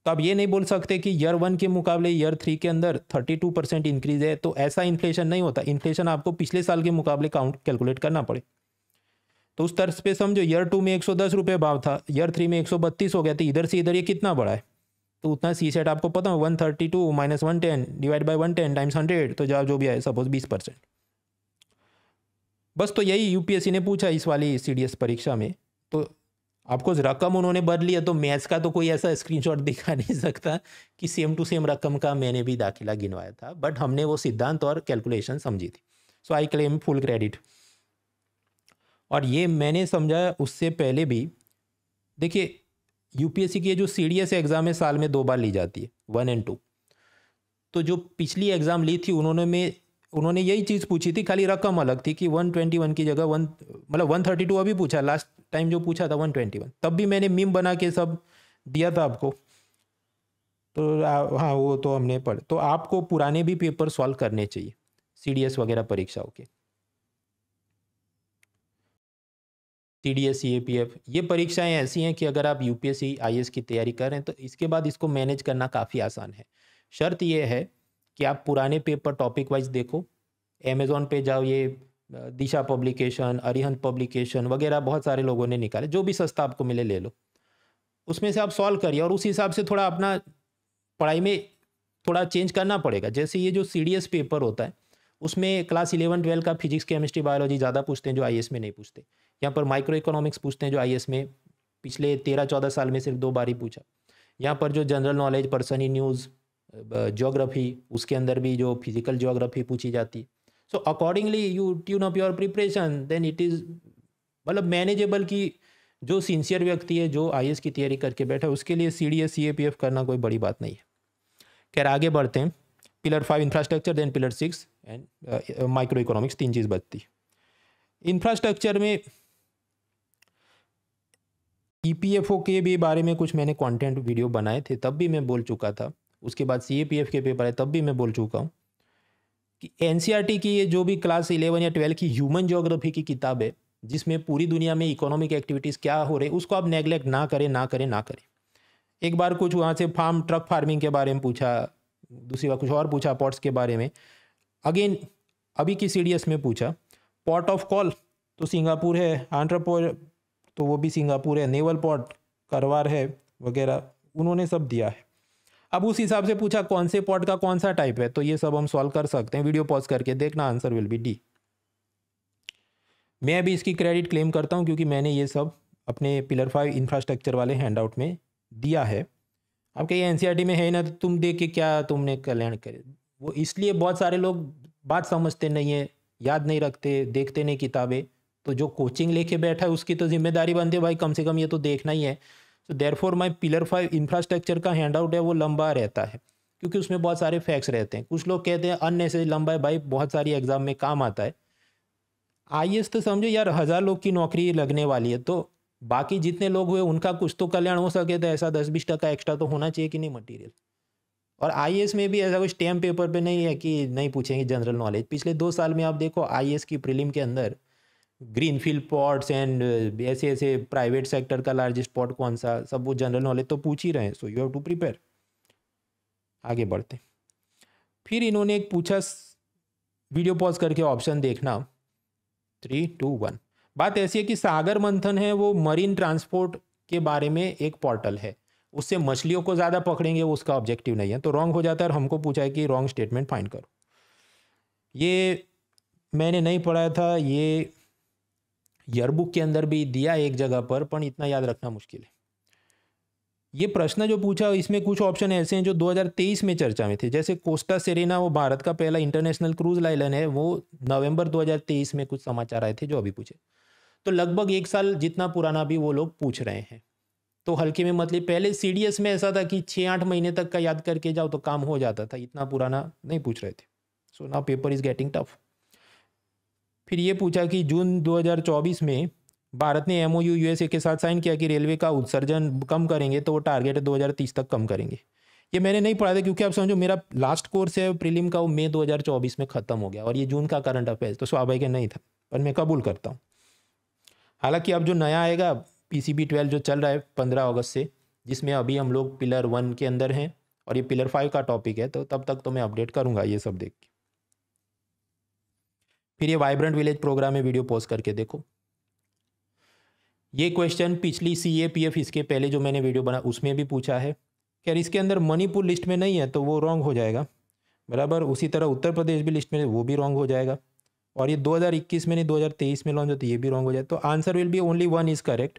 तो आप ये नहीं बोल सकते कि ईयर वन के मुकाबले ईयर थ्री के अंदर 32 परसेंट इंक्रीज है तो ऐसा इन्फ्लेशन नहीं होता इन्फ्लेशन आपको पिछले साल के मुकाबले काउंट कैलकुलेट करना पड़े तो उस तर्ज पे समझो ईयर टू में एक सौ भाव था ईयर थ्री में एक हो गया तो इधर से इधर ये कितना बढ़ा है तो उतना सी सेट आपको पता हो one thirty two minus one ten divide by one ten times hundred तो जवाब जो भी है सपोज बीस परसेंट बस तो यही यूपीएससी ने पूछा इस वाली सीडीएस परीक्षा में तो आपको रकम उन्होंने भर लिया तो मैच का तो कोई ऐसा स्क्रीनशॉट दिखा नहीं सकता कि सेम टू सेम रकम का मैंने भी दाखिला गिनवाया था बट हमने वो सिद्धांत और कैलकुलेशन समझी थी so I claim full credit और ये मैंने समझा उससे पहले भी देखिए यूपीएससी की जो सी डी एस एग्ज़ाम है साल में दो बार ली जाती है वन एंड टू तो जो पिछली एग्ज़ाम ली थी उन्होंने में उन्होंने यही चीज़ पूछी थी खाली रकम अलग थी कि वन ट्वेंटी वन की जगह वन मतलब वन थर्टी टू अभी पूछा लास्ट टाइम जो पूछा था वन ट्वेंटी वन तब भी मैंने मीम बना के सब दिया था आपको तो हाँ वो तो हमने पढ़ तो आपको पुराने भी पेपर सॉल्व करने चाहिए सी वगैरह परीक्षाओं के टी डी एस ये परीक्षाएं ऐसी हैं कि अगर आप यू पी एस की तैयारी कर रहे हैं तो इसके बाद इसको मैनेज करना काफ़ी आसान है शर्त यह है कि आप पुराने पेपर टॉपिक वाइज देखो अमेज़ोन पे जाओ ये दिशा पब्लिकेशन अरिहंत पब्लिकेशन वगैरह बहुत सारे लोगों ने निकाले जो भी सस्ता आपको मिले ले लो उसमें से आप सॉल्व करिए और उस हिसाब से थोड़ा अपना पढ़ाई में थोड़ा चेंज करना पड़ेगा जैसे ये जो सी पेपर होता है उसमें क्लास इलेवन ट्वेल्व का फिजिक्स केमिस्ट्री बायोलॉजी ज़्यादा पूछते हैं जो आई में नहीं पूछते यहाँ पर माइक्रो इकोनॉमिक्स पूछते हैं जो आई में पिछले तेरह चौदह साल में सिर्फ दो बार ही पूछा यहाँ पर जो general knowledge personal news geography उसके अंदर भी जो फिजिकल ज्योग्राफी पूछी जाती है so accordingly you tune up your preparation then it is मतलब मैनेजेबल की जो सिंसियर व्यक्ति है जो आई की तैयारी करके बैठा है उसके लिए C D S C A P F करना कोई बड़ी बात नहीं है खैर आगे बढ़ते हैं pillar five infrastructure then pillar six and micro economics तीन चीज़ बचती इंफ्रास्ट्रक्चर में ई पी एफ ओ के भी बारे में कुछ मैंने कंटेंट वीडियो बनाए थे तब भी मैं बोल चुका था उसके बाद सी ए पी एफ के पेपर है तब भी मैं बोल चुका हूँ कि एन की ये जो भी क्लास इलेवन या ट्वेल्व की ह्यूमन जोग्राफी की किताब है जिसमें पूरी दुनिया में इकोनॉमिक एक्टिविटीज़ क्या हो रही उसको आप नेग्लेक्ट ना करें ना करें ना करें एक बार कुछ वहाँ से फार्म ट्रक फार्मिंग के बारे में पूछा दूसरी बार कुछ और पूछा पॉट्स के बारे में अगेन अभी की सी में पूछा पॉट ऑफ कॉल तो सिंगापुर है आंट्रपोर तो वो भी सिंगापुर है नेवल पॉट करवार है वगैरह उन्होंने सब दिया है अब उस हिसाब से पूछा कौन से पॉट का कौन सा टाइप है तो ये सब हम सॉल्व कर सकते हैं वीडियो पॉज करके देखना आंसर विल बी डी मैं अभी इसकी क्रेडिट क्लेम करता हूँ क्योंकि मैंने ये सब अपने पिलर फाइव इंफ्रास्ट्रक्चर वाले हैंडआउट में दिया है अब कहीं एन e में है ना तो तुम देख के क्या तुमने कल्याण करे वो इसलिए बहुत सारे लोग बात समझते नहीं है याद नहीं रखते देखते नहीं किताबें तो जो कोचिंग लेके बैठा है उसकी तो जिम्मेदारी बनती है भाई कम से कम ये तो देखना ही है so for my pillar five infrastructure का हैंड आउट है वो लंबा रहता है क्योंकि उसमें बहुत सारे फैक्ट्स रहते हैं कुछ लोग कहते हैं अननेसेसरी लंबा है भाई बहुत सारी एग्जाम में काम आता है आई तो समझो यार हज़ार लोग की नौकरी लगने वाली है तो बाकी जितने लोग हुए उनका कुछ तो कल्याण हो सके तो ऐसा दस बीस टका एक्स्ट्रा तो होना चाहिए कि नहीं मटेरियल और आई में भी ऐसा कुछ स्टेम पेपर पे नहीं है कि नहीं पूछेंगे जनरल नॉलेज पिछले दो साल में आप देखो आई की प्रीलिम के अंदर ग्रीनफील्ड पॉट्स एंड ऐसे ऐसे प्राइवेट सेक्टर का लार्जेस्ट पॉट कौन सा सब वो जनरल नॉलेज तो पूछ ही रहे हैं so you have to prepare आगे बढ़ते फिर इन्होंने एक पूछा वीडियो पॉज करके ऑप्शन देखना थ्री टू वन बात ऐसी है कि सागर मंथन है वो मरीन ट्रांसपोर्ट के बारे में एक पोर्टल है उससे मछलियों को ज़्यादा पकड़ेंगे वो उसका ऑब्जेक्टिव नहीं है तो रॉन्ग हो जाता है और हमको पूछा है कि रॉन्ग स्टेटमेंट फाइंड करो ये मैंने नहीं पढ़ाया था ये यरबुक के अंदर भी दिया एक जगह पर पर इतना याद रखना मुश्किल है ये प्रश्न जो पूछा इसमें कुछ ऑप्शन ऐसे हैं जो 2023 में चर्चा में थे जैसे कोस्टा सेरेना वो भारत का पहला इंटरनेशनल क्रूज लाइलन है वो नवंबर 2023 में कुछ समाचार आए थे जो अभी पूछे तो लगभग एक साल जितना पुराना भी वो लोग पूछ रहे हैं तो हल्के में मतलब पहले सी में ऐसा था कि छः आठ महीने तक का याद करके जाओ तो काम हो जाता था इतना पुराना नहीं पूछ रहे थे सो ना पेपर इज़ गेटिंग टफ फिर ये पूछा कि जून 2024 में भारत ने एम यूएसए के साथ साइन किया कि रेलवे का उत्सर्जन कम करेंगे तो वो टारगेट हज़ार 2030 तक कम करेंगे ये मैंने नहीं पढ़ा था क्योंकि आप समझो मेरा लास्ट कोर्स है प्रीलिम का वो मई चौबीस में ख़त्म हो गया और ये जून का करंट अफेयर्स तो स्वाभाविक नहीं था पर मैं कबूल करता हूँ हालांकि अब जो नया आएगा पी सी जो चल रहा है पंद्रह अगस्त से जिसमें अभी हम लोग पिलर वन के अंदर हैं और ये पिलर फाइव का टॉपिक है तो तब तक तो मैं अपडेट करूँगा ये सब देख के फिर ये वाइब्रेंट विलेज प्रोग्राम में वीडियो पोस्ट करके देखो ये क्वेश्चन पिछली सी ए पी एफ इसके पहले जो मैंने वीडियो बना उसमें भी पूछा है खैर इसके अंदर मणिपुर लिस्ट में नहीं है तो वो रॉन्ग हो जाएगा बराबर उसी तरह उत्तर प्रदेश भी लिस्ट में वो भी रॉन्ग हो जाएगा और ये 2021 में नहीं 2023 में लॉन्च होती ये भी रॉन्ग हो जाए तो answer will be only one is correct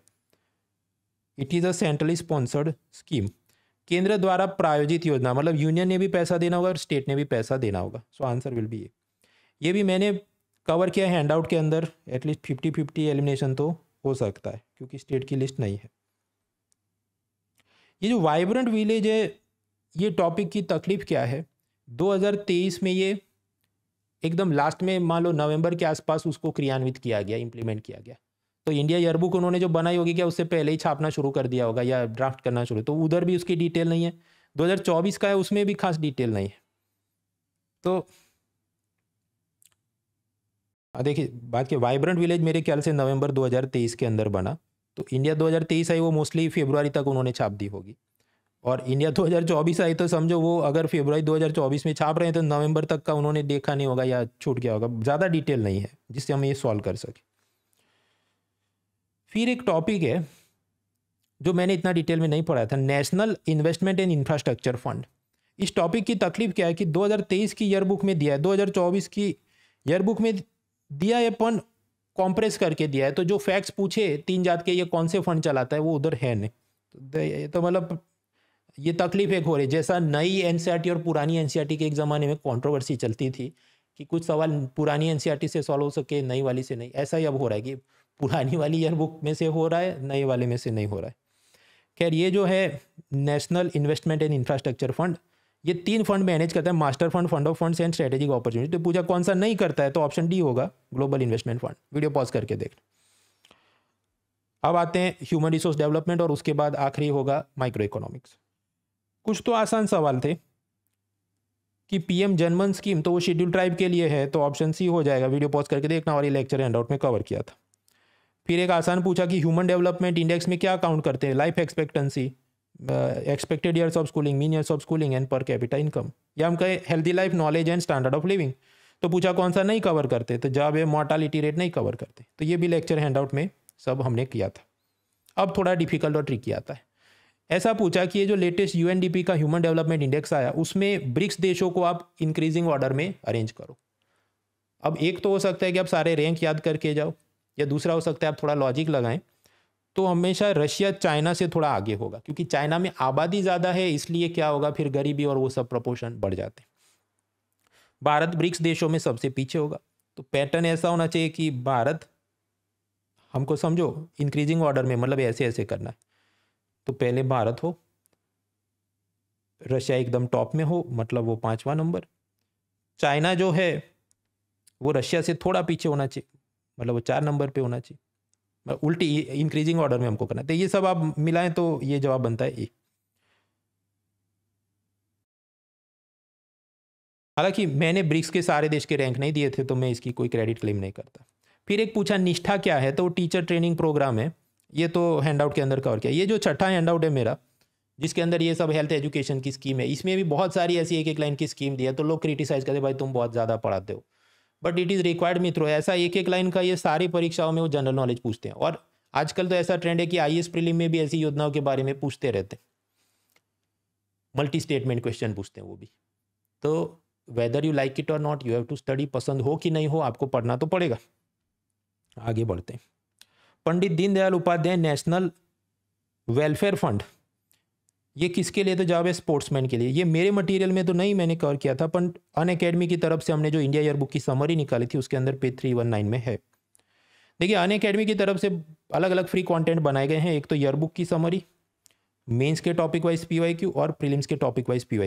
it is a centrally sponsored scheme केंद्र द्वारा प्रायोजित योजना मतलब यूनियन ने भी पैसा देना होगा और स्टेट ने भी पैसा देना होगा सो आंसर विल बी ये ये भी मैंने कवर किया है हैंडआउट के अंदर एटलीस्ट फिफ्टी फिफ्टी एलिमिनेशन तो हो सकता है क्योंकि स्टेट की लिस्ट नहीं है ये जो वाइब्रेंट विलेज है ये टॉपिक की तकलीफ क्या है 2023 में ये एकदम लास्ट में मान लो नवंबर के आसपास उसको क्रियान्वित किया गया इम्प्लीमेंट किया गया तो इंडिया यरबुक उन्होंने जो बनाई होगी क्या उससे पहले ही छापना शुरू कर दिया होगा या ड्राफ्ट करना शुरू तो उधर भी उसकी डिटेल नहीं है 2024 का है उसमें भी खास डिटेल नहीं है तो हाँ, देखिए बात की वाइब्रेंट विलेज मेरे ख्याल से नवंबर 2023 के अंदर बना तो इंडिया 2023 आई वो मोस्टली फेब्रुआरी तक उन्होंने छाप दी होगी और इंडिया 2024 आई तो समझो वो अगर फेब्रुआरी 2024 में छाप रहे हैं तो नवंबर तक का उन्होंने देखा नहीं होगा या छूट गया होगा ज़्यादा डिटेल नहीं है जिससे हम ये सॉल्व कर सकें फिर एक टॉपिक है जो मैंने इतना डिटेल में नहीं पढ़ाया था national investment and infrastructure fund इस टॉपिक की तकलीफ क्या है कि 2023 की ईयर बुक में दिया है 2024 की ईयर बुक में दिया है अपन कॉम्प्रेस करके दिया है तो जो फैक्ट्स पूछे तीन जात के ये कौन से फंड चलाता है वो उधर है नहीं तो, तो मतलब ये तकलीफ एक हो रही जैसा नई एन e और पुरानी एन e के एक ज़माने में कॉन्ट्रोवर्सी चलती थी कि कुछ सवाल पुरानी एन e से सॉल्व हो सके नई वाली से नहीं ऐसा ही अब हो रहा है कि पुरानी वाली ईयर बुक में से हो रहा है नए वाले में से नहीं हो रहा है खैर ये जो है national investment and infrastructure fund ये तीन फंड मैनेज करता है master fund fund of funds and strategic opportunity तो पूछा कौन सा नहीं करता है तो ऑप्शन डी होगा global investment fund video pause करके देख अब आते हैं ह्यूमन रिसोर्स डेवलपमेंट और उसके बाद आखिरी होगा माइक्रो इकोनॉमिक्स कुछ तो आसान सवाल थे कि पीएम जनमन स्कीम तो वो शेड्यूल ट्राइब के लिए है तो ऑप्शन सी हो जाएगा वीडियो पॉज करके देखना और लेक्चर एंड आउट में कवर किया था फिर एक आसान पूछा कि ह्यूमन डेवलपमेंट इंडेक्स में क्या काउंट करते हैं life expectancy expected years of schooling mean years of schooling and per capita income या हम कहें healthy life knowledge and standard of living तो पूछा कौन सा नहीं कवर करते तो जॉब है मोर्टालिटी रेट नहीं कवर करते तो ये भी लेक्चर हैंडआउट में सब हमने किया था अब थोड़ा डिफिकल्ट और ट्रिकी आता है ऐसा पूछा कि ये जो लेटेस्ट यू का ह्यूमन डेवलपमेंट इंडेक्स आया उसमें ब्रिक्स देशों को आप इंक्रीजिंग ऑर्डर में अरेंज करो अब एक तो हो सकता है कि आप सारे रैंक याद करके जाओ या दूसरा हो सकता है आप थोड़ा लॉजिक लगाएं तो हमेशा रशिया चाइना से थोड़ा आगे होगा क्योंकि चाइना में आबादी ज़्यादा है इसलिए क्या होगा फिर गरीबी और वो सब प्रपोर्शन बढ़ जाते हैं भारत ब्रिक्स देशों में सबसे पीछे होगा तो पैटर्न ऐसा होना चाहिए कि भारत हमको समझो इंक्रीजिंग ऑर्डर में मतलब ऐसे ऐसे करना है तो पहले भारत हो रशिया एकदम टॉप में हो मतलब वो पांचवा नंबर चाइना जो है वो रशिया से थोड़ा पीछे होना चाहिए मतलब वो चार नंबर पे होना चाहिए उल्टी इंक्रीजिंग ऑर्डर में हमको करना है तो ये सब आप मिलाएं तो ये जवाब बनता है ए हालांकि मैंने ब्रिक्स के सारे देश के रैंक नहीं दिए थे तो मैं इसकी कोई क्रेडिट क्लेम नहीं करता फिर एक पूछा निष्ठा क्या है तो टीचर ट्रेनिंग प्रोग्राम है ये तो हैंडआउट के अंदर कवर किया ये जो छठा हैंडआउट है मेरा जिसके अंदर ये सब हेल्थ एजुकेशन की स्कीम है इसमें भी बहुत सारी ऐसी एक एक लाइन की स्कीम दी है तो लोग क्रिटिसाइज करते भाई तुम बहुत ज़्यादा पढ़ाते हो बट इट इज़ रिक्वायर्ड मित्रों ऐसा एक एक लाइन का ये सारी परीक्षाओं में वो जनरल नॉलेज पूछते हैं और आजकल तो ऐसा ट्रेंड है कि आई एस प्रीलिम में भी ऐसी योजनाओं के बारे में पूछते रहते हैं मल्टी स्टेटमेंट क्वेश्चन पूछते हैं वो भी तो वेदर यू लाइक इट और not you have to study पसंद हो कि नहीं हो आपको पढ़ना तो पड़ेगा आगे बढ़ते हैं Pandit Deendayal Upadhyaya national welfare fund ये किसके लिए तो जॉब है स्पोर्ट्समैन के लिए ये मेरे मटेरियल में तो नहीं मैंने कवर किया था पर अन अकेडमी की तरफ से हमने जो इंडिया ईयर बुक की समरी निकाली थी उसके अंदर पेज थ्री वन नाइन में है देखिए अन अकेडमी की तरफ से अलग अलग फ्री कंटेंट बनाए गए हैं एक तो ईयर बुक की समरी मेंस के टॉपिक वाइज पी और प्रिलिम्स के टॉपिक वाइज पी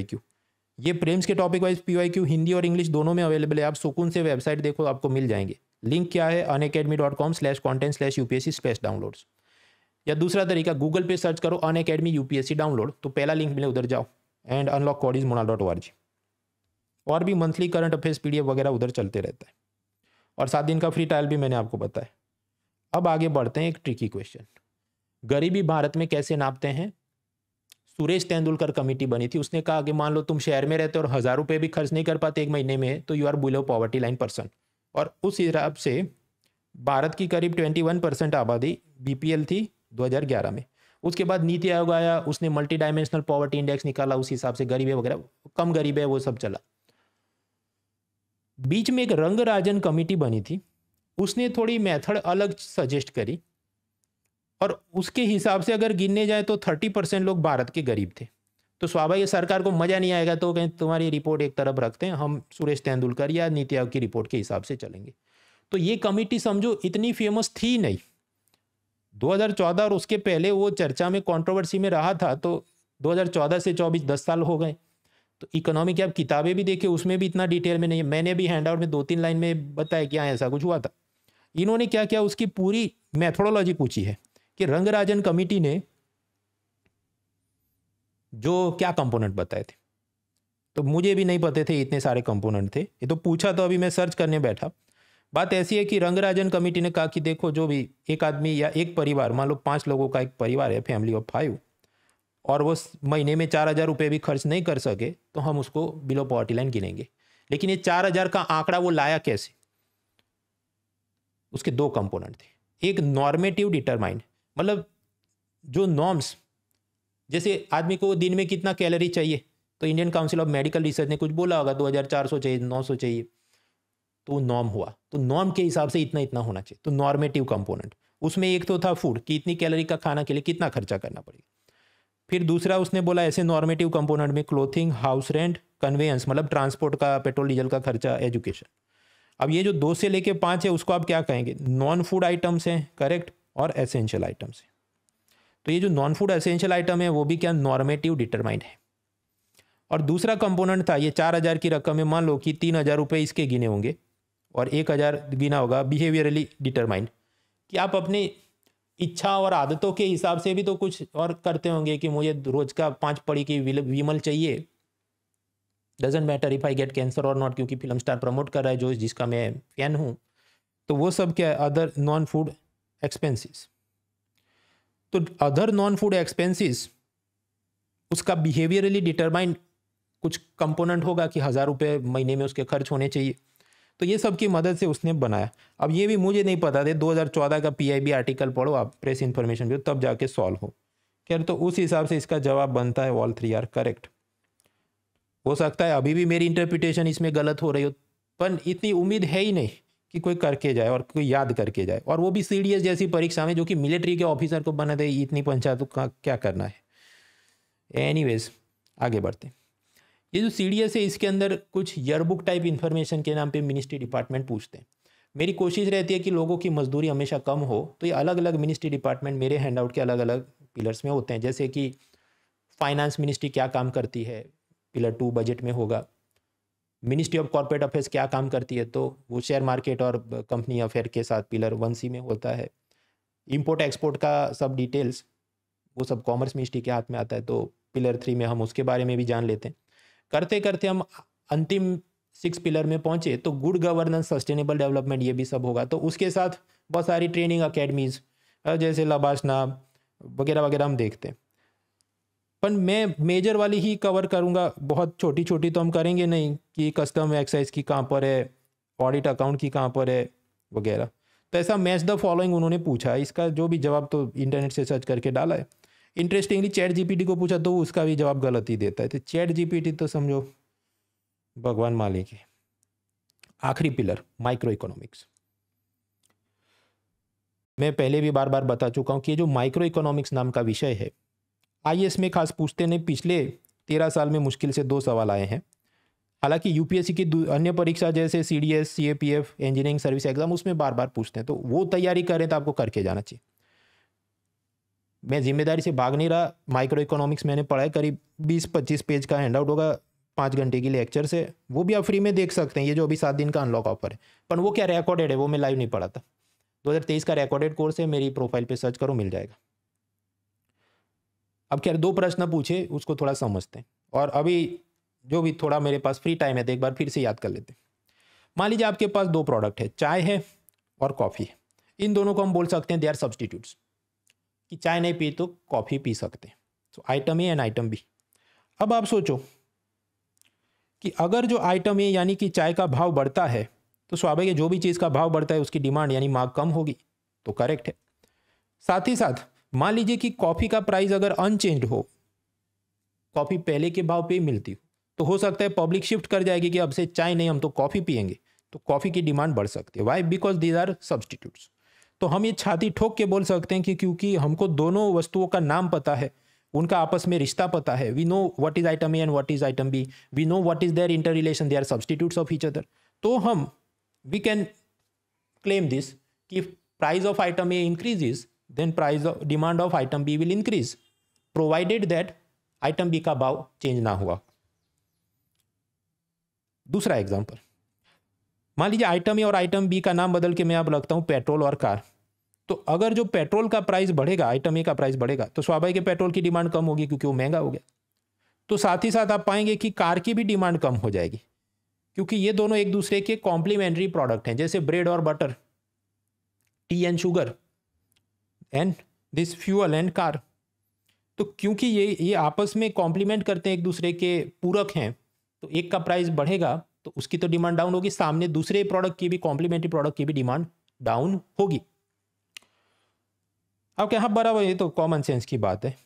ये प्रेम्स के टॉपिक वाइज पी हिंदी और इंग्लिश दोनों में अवेलेबल है आप सुकून से वेबसाइट देखो आपको मिल जाएंगे लिंक क्या है Unacademy dot com slash content slash U P S C slash downloads या दूसरा तरीका गूगल पे सर्च करो अन अकेडमी यूपीएससी डाउनलोड तो पहला लिंक मिले उधर जाओ and unlock code is Mona dot और भी मंथली करंट अफेयर्स पी वगैरह उधर चलते रहता है और सात दिन का फ्री ट्रायल भी मैंने आपको बताया अब आगे बढ़ते हैं एक ट्रिकी क्वेश्चन गरीबी भारत में कैसे नापते हैं सुरेश तेंदुलकर कमेटी बनी थी उसने कहा कि मान लो तुम शहर में रहते हो और हज़ार रुपये भी खर्च नहीं कर पाते एक महीने में तो you are below poverty line person और उस हिसाब से भारत की करीब ट्वेंटी वन परसेंट आबादी बीपीएल थी 2011 में उसके बाद नीति आयोग आया उसने मल्टी डायमेंशनल पॉवर्टी इंडेक्स निकाला उस हिसाब से गरीब है वगैरह कम गरीब है वो सब चला बीच में एक रंगराजन कमेटी बनी थी उसने थोड़ी मेथड अलग सजेस्ट करी और उसके हिसाब से अगर गिनने जाए तो थर्टी परसेंट लोग भारत के गरीब थे तो स्वाभाविक सरकार को मजा नहीं आएगा तो कहें तुम्हारी रिपोर्ट एक तरफ रखते हैं हम सुरेश तेंदुलकर या नीति आयोग की रिपोर्ट के हिसाब से चलेंगे तो ये कमेटी समझो इतनी फेमस थी नहीं 2014 और उसके पहले वो चर्चा में कंट्रोवर्सी में रहा था तो 2014 से 24 दस साल हो गए तो इकोनॉमी की आप किताबें भी देखे उसमें भी इतना डिटेल में नहीं मैंने भी हैंड में दो तीन लाइन में बताया कि हाँ, ऐसा कुछ हुआ था इन्होंने क्या किया उसकी पूरी मैथोडोलॉजी पूछी है कि रंगराजन कमिटी ने जो क्या कंपोनेंट बताए थे तो मुझे भी नहीं पते थे इतने सारे कंपोनेंट थे ये तो पूछा तो अभी मैं सर्च करने बैठा बात ऐसी है कि रंगराजन कमेटी ने कहा कि देखो जो भी एक आदमी या एक परिवार मान लो पांच लोगों का एक परिवार है फैमिली ऑफ फाइव और वो महीने में चार हज़ार रुपये भी खर्च नहीं कर सके तो हम उसको बिलो पॉवर्टी लाइन गिनेंगे लेकिन ये चार हज़ार का आंकड़ा वो लाया कैसे उसके दो कंपोनेंट थे एक नॉर्मेटिव डिटरमाइंड मतलब जो नॉर्म्स जैसे आदमी को दिन में कितना कैलोरी चाहिए तो Indian Council of Medical Research ने कुछ बोला होगा दो चाहिए नौ चाहिए तो नॉर्म हुआ तो नॉर्म के हिसाब से इतना इतना होना चाहिए तो नॉर्मेटिव कंपोनेंट उसमें एक तो था फूड कि इतनी कैलोरी का खाना के लिए कितना खर्चा करना पड़ेगा फिर दूसरा उसने बोला ऐसे नॉर्मेटिव कंपोनेंट में क्लोथिंग हाउस रेंट कन्वेयंस मतलब ट्रांसपोर्ट का पेट्रोल डीजल का खर्चा एजुकेशन अब ये जो दो से लेके पाँच है उसको आप क्या कहेंगे नॉन फूड आइटम्स हैं करेक्ट और एसेंशियल आइटम्स हैं तो ये जो नॉन फूड एसेंशियल आइटम है वो भी क्या नॉर्मेटिव डिटरमाइंड है और दूसरा कंपोनेंट था ये चार हज़ार की रकम है मान लो कि तीन हज़ार रुपये इसके गिने होंगे और एक हज़ार गिना होगा बिहेवियरली डिटरमाइंड कि आप अपनी इच्छा और आदतों के हिसाब से भी तो कुछ और करते होंगे कि मुझे रोज का पाँच पड़ी की विमल चाहिए doesn't matter if I get cancer और नॉट क्योंकि फिल्म स्टार प्रमोट कर रहा है जो जिसका मैं फैन हूँ तो वो सब क्या है अदर नॉन फूड एक्सपेंसेस तो अदर नॉन फूड एक्सपेंसेस उसका बिहेवियरली डिटरमाइंड कुछ कंपोनेंट होगा कि हज़ार रुपये महीने में उसके खर्च होने चाहिए तो ये सब की मदद से उसने बनाया अब ये भी मुझे नहीं पता थे 2014 का पीआईबी आर्टिकल पढ़ो आप प्रेस इन्फॉर्मेशन भी तब जाके सॉल्व हो खैर तो उस हिसाब से इसका जवाब बनता है वॉल थ्री आर करेक्ट हो सकता है अभी भी मेरी इंटरप्रिटेशन इसमें गलत हो रही हो पर इतनी उम्मीद है ही नहीं कि कोई करके जाए और कोई याद करके जाए और वो भी सी जैसी परीक्षा में जो कि मिलिट्री के ऑफिसर को बना दे इतनी पंचायतों का क्या करना है एनी आगे बढ़ते हैं ये जो सी है इसके अंदर कुछ ईयरबुक टाइप इन्फॉर्मेशन के नाम पे मिनिस्ट्री डिपार्टमेंट पूछते हैं मेरी कोशिश रहती है कि लोगों की मजदूरी हमेशा कम हो तो ये अलग अलग मिनिस्ट्री डिपार्टमेंट मेरे हैंडआउट के अलग अलग पिलर्स में होते हैं जैसे कि फाइनेंस मिनिस्ट्री क्या काम करती है पिलर टू बजट में होगा मिनिस्ट्री ऑफ कॉरपोरेट अफेयर्स क्या काम करती है तो वो शेयर मार्केट और कंपनी अफेयर के साथ पिलर वन सी में होता है इम्पोर्ट एक्सपोर्ट का सब डिटेल्स वो सब कॉमर्स मिनिस्ट्री के हाथ में आता है तो पिलर थ्री में हम उसके बारे में भी जान लेते हैं करते करते हम अंतिम सिक्स पिलर में पहुंचे तो गुड गवर्नेंस सस्टेनेबल डेवलपमेंट ये भी सब होगा तो उसके साथ बहुत सारी ट्रेनिंग अकेडमीज जैसे लबासना वगैरह वगैरह हम देखते हैं पर मैं मेजर वाली ही कवर करूंगा बहुत छोटी छोटी तो हम करेंगे नहीं कि कस्टम एक्साइज की कहाँ पर है ऑडिट अकाउंट की कहाँ पर है वगैरह तो ऐसा मैच द फॉलोइंग उन्होंने पूछा इसका जो भी जवाब तो इंटरनेट से सर्च करके डाला है इंटरेस्टिंगली चैट जीपीटी को पूछा तो उसका भी जवाब गलत ही देता है तो चैट जीपीटी तो समझो भगवान मालिक है आखिरी पिलर माइक्रो इकोनॉमिक्स मैं पहले भी बार बार बता चुका हूँ कि ये जो माइक्रो इकोनॉमिक्स नाम का विषय है आईएएस में खास पूछते नहीं पिछले तेरह साल में मुश्किल से दो सवाल आए हैं हालांकि यूपीएससी की अन्य परीक्षा जैसे C D S C A P F engineering service exam उसमें बार बार पूछते हैं तो वो तैयारी करें तो आपको करके जाना चाहिए मैं जिम्मेदारी से भाग नहीं रहा माइक्रो इकोनॉमिक्स मैंने पढ़ा है करीब बीस पच्चीस पेज का हैंड आउट होगा पाँच घंटे की लेक्चर से वो भी आप फ्री में देख सकते हैं ये जो अभी सात दिन का अनलॉक ऑफर है पर वो क्या रिकॉर्डेड है वो मैं लाइव नहीं पढ़ा था दो का रिकॉर्डेड कोर्स है मेरी प्रोफाइल पर सर्च करो मिल जाएगा अब खैर दो प्रश्न पूछे उसको थोड़ा समझते हैं और अभी जो भी थोड़ा मेरे पास फ्री टाइम है तो एक बार फिर से याद कर लेते हैं मान लीजिए आपके पास दो प्रोडक्ट है चाय है और कॉफ़ी है इन दोनों को हम बोल सकते हैं दे आर सब्सटीट्यूट्स कि चाय नहीं पी तो कॉफ़ी पी सकते हैं so item A and item B अब आप सोचो कि अगर जो आइटम ए यानी कि चाय का भाव बढ़ता है तो स्वाभाविक है जो भी चीज़ का भाव बढ़ता है उसकी डिमांड यानी मांग कम होगी तो करेक्ट है साथ ही साथ मान लीजिए कि कॉफ़ी का प्राइस अगर अनचेंज हो कॉफ़ी पहले के भाव पे मिलती हो तो हो सकता है पब्लिक शिफ्ट कर जाएगी कि अब से चाय नहीं हम तो कॉफ़ी पियेंगे तो कॉफ़ी की डिमांड बढ़ सकती है why because these are substitutes तो हम ये छाती ठोक के बोल सकते हैं कि क्योंकि हमको दोनों वस्तुओं का नाम पता है उनका आपस में रिश्ता पता है we know what is item A and what is item B we know what is their inter relation they are substitutes of each other तो हम वी कैन क्लेम दिस कि price of item A is then price demand of item B will increase provided that item B का भाव चेंज ना हुआ दूसरा एग्जाम्पल मान लीजिए आइटम ए और आइटम बी का नाम बदल के मैं आप लगता हूँ पेट्रोल और कार तो अगर जो पेट्रोल का प्राइस बढ़ेगा आइटम ए का प्राइस बढ़ेगा तो स्वाभाविक पेट्रोल की डिमांड कम होगी क्योंकि वो महंगा हो गया तो साथ ही साथ आप पाएंगे कि कार की भी डिमांड कम हो जाएगी क्योंकि ये दोनों एक दूसरे के कॉम्प्लीमेंट्री प्रोडक्ट हैं जैसे ब्रेड और butter tea and sugar and this fuel and car तो क्योंकि ये ये आपस में कॉम्प्लीमेंट करते हैं एक दूसरे के पूरक हैं तो एक का प्राइस बढ़ेगा तो उसकी तो डिमांड डाउन होगी सामने दूसरे प्रोडक्ट की भी कॉम्प्लीमेंट्री प्रोडक्ट की भी डिमांड डाउन होगी अब क्या हाँ, बराबर ये तो कॉमन सेंस की बात है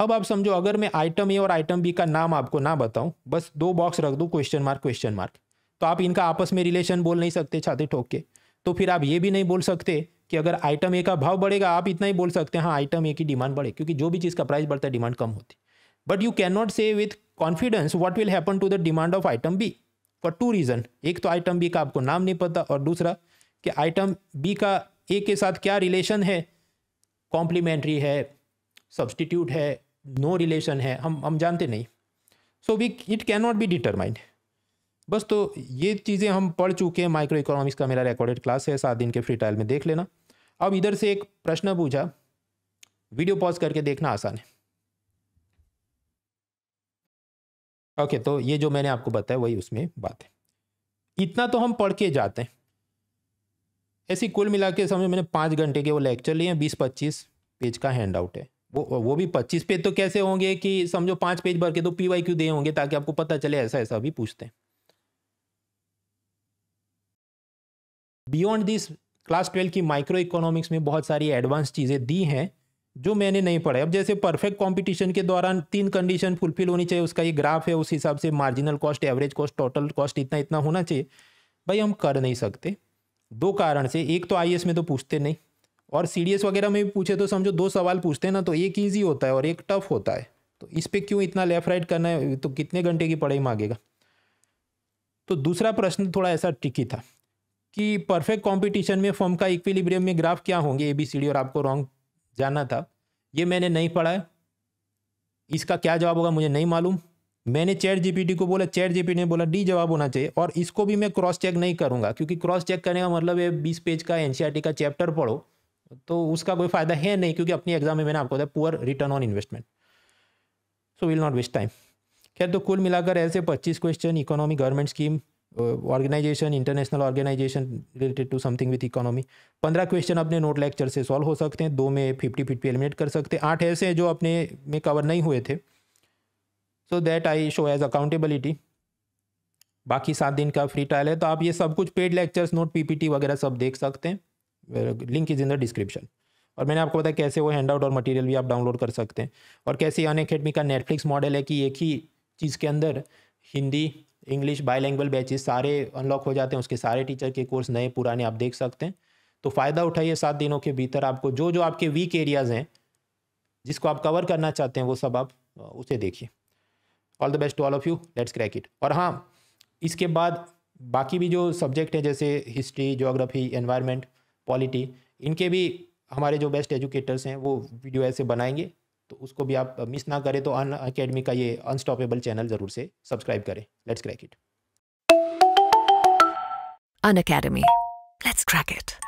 अब आप समझो अगर मैं आइटम ए और आइटम बी का नाम आपको ना बताऊं बस दो बॉक्स रख दूं क्वेश्चन मार्क क्वेश्चन मार्क तो आप इनका आपस में रिलेशन बोल नहीं सकते छाती ठोक के तो फिर आप ये भी नहीं बोल सकते कि अगर आइटम ए का भाव बढ़ेगा आप इतना ही बोल सकते हैं हाँ आइटम ए की डिमांड बढ़े क्योंकि जो भी चीज़ का प्राइस बढ़ता है डिमांड कम होती but you can not say with confidence what will happen to the demand of item B for two reason एक तो आइटम बी का आपको नाम नहीं पता और दूसरा कि आइटम बी का ए के साथ क्या रिलेशन है कॉम्प्लीमेंट्री है सब्सटीट्यूट है नो no रिलेशन है हम हम जानते नहीं so we it can not be determined बस तो ये चीज़ें हम पढ़ चुके हैं माइक्रो इकोनॉमिक्स का मेरा रिकॉर्डेड क्लास है सात दिन के फ्री ट्रायल में देख लेना अब इधर से एक प्रश्न पूछा वीडियो पॉज करके देखना आसान है ओके okay, तो ये जो मैंने आपको बताया वही उसमें बात है इतना तो हम पढ़ के जाते हैं ऐसी कुल मिला के समझो मैंने पाँच घंटे के वो लेक्चर लिए हैं बीस पच्चीस पेज का हैंड आउट है वो वो भी पच्चीस पेज तो कैसे होंगे कि समझो पाँच पेज भर के तो पी वाई क्यू दिए होंगे ताकि आपको पता चले ऐसा ऐसा भी पूछते हैं बियॉन्ड दिस क्लास ट्वेल्व की माइक्रो इकोनॉमिक्स में बहुत सारी एडवांस चीज़ें दी हैं जो मैंने नहीं पढ़ा अब जैसे परफेक्ट कंपटीशन के दौरान तीन कंडीशन फुलफिल होनी चाहिए उसका ये ग्राफ है उस हिसाब से marginal cost average cost total cost इतना इतना होना चाहिए भाई हम कर नहीं सकते दो कारण से एक तो आई में तो पूछते नहीं और सी वगैरह में भी पूछे तो समझो दो सवाल पूछते हैं ना तो एक ईजी होता है और एक टफ होता है तो इस पर क्यों इतना लेफ्ट राइट करना है तो कितने घंटे की पढ़ाई मांगेगा तो दूसरा प्रश्न थोड़ा ऐसा ट्रिकी था कि परफेक्ट कंपटीशन में फॉर्म का इक्विलिब्रियम में ग्राफ क्या होंगे ए बी सी डी और आपको रॉन्ग जानना था ये मैंने नहीं पढ़ा है इसका क्या जवाब होगा मुझे नहीं मालूम मैंने चैट जीपीटी को बोला चैट जीपीटी ने बोला डी जवाब होना चाहिए और इसको भी मैं क्रॉस चेक नहीं करूंगा क्योंकि क्रॉस चेक करने का मतलब है बीस पेज का एन का चैप्टर पढ़ो तो उसका कोई फायदा है नहीं क्योंकि अपनी एग्जाम में मैंने आपको बताया poor return on investment so will not waste time खैर तो कुल मिलाकर ऐसे 25 question economy government scheme organization international organization related to something with economy पंद्रह क्वेश्चन अपने नोट लेक्चर से सॉल्व हो सकते हैं दो में फिफ्टी फिफ्टी एलिमिनेट कर सकते हैं आठ ऐसे हैं जो अपने में कवर नहीं हुए थे so that I show as accountability बाकी सात दिन का फ्री ट्रायल है तो आप ये सब कुछ पेड लेक्चर्स नोट पीपीटी वगैरह सब देख सकते हैं link is in the description और मैंने आपको बताया कैसे वो हैंड आउट और मटेरियल भी आप डाउनलोड कर सकते हैं और कैसे अन अकेडमी का नेटफ्लिक्स मॉडल है कि एक ही चीज़ के अंदर हिंदी इंग्लिश बायलैंग्वेज बैचेस सारे अनलॉक हो जाते हैं उसके सारे टीचर के कोर्स नए पुराने आप देख सकते हैं तो फ़ायदा उठाइए सात दिनों के भीतर आपको जो जो आपके वीक एरियाज़ हैं जिसको आप कवर करना चाहते हैं वो सब आप उसे देखिए all the best to all of you let's crack it और हाँ इसके बाद बाकी भी जो सब्जेक्ट हैं जैसे हिस्ट्री जोग्राफी एनवायरमेंट पॉलिटी इनके भी हमारे जो बेस्ट एजुकेटर्स हैं वो वीडियो ऐसे बनाएंगे तो उसको भी आप मिस ना करें तो अन अकेडमी का ये अनस्टॉपेबल चैनल ज़रूर से सब्सक्राइब करें let's crack it Unacademy let's crack it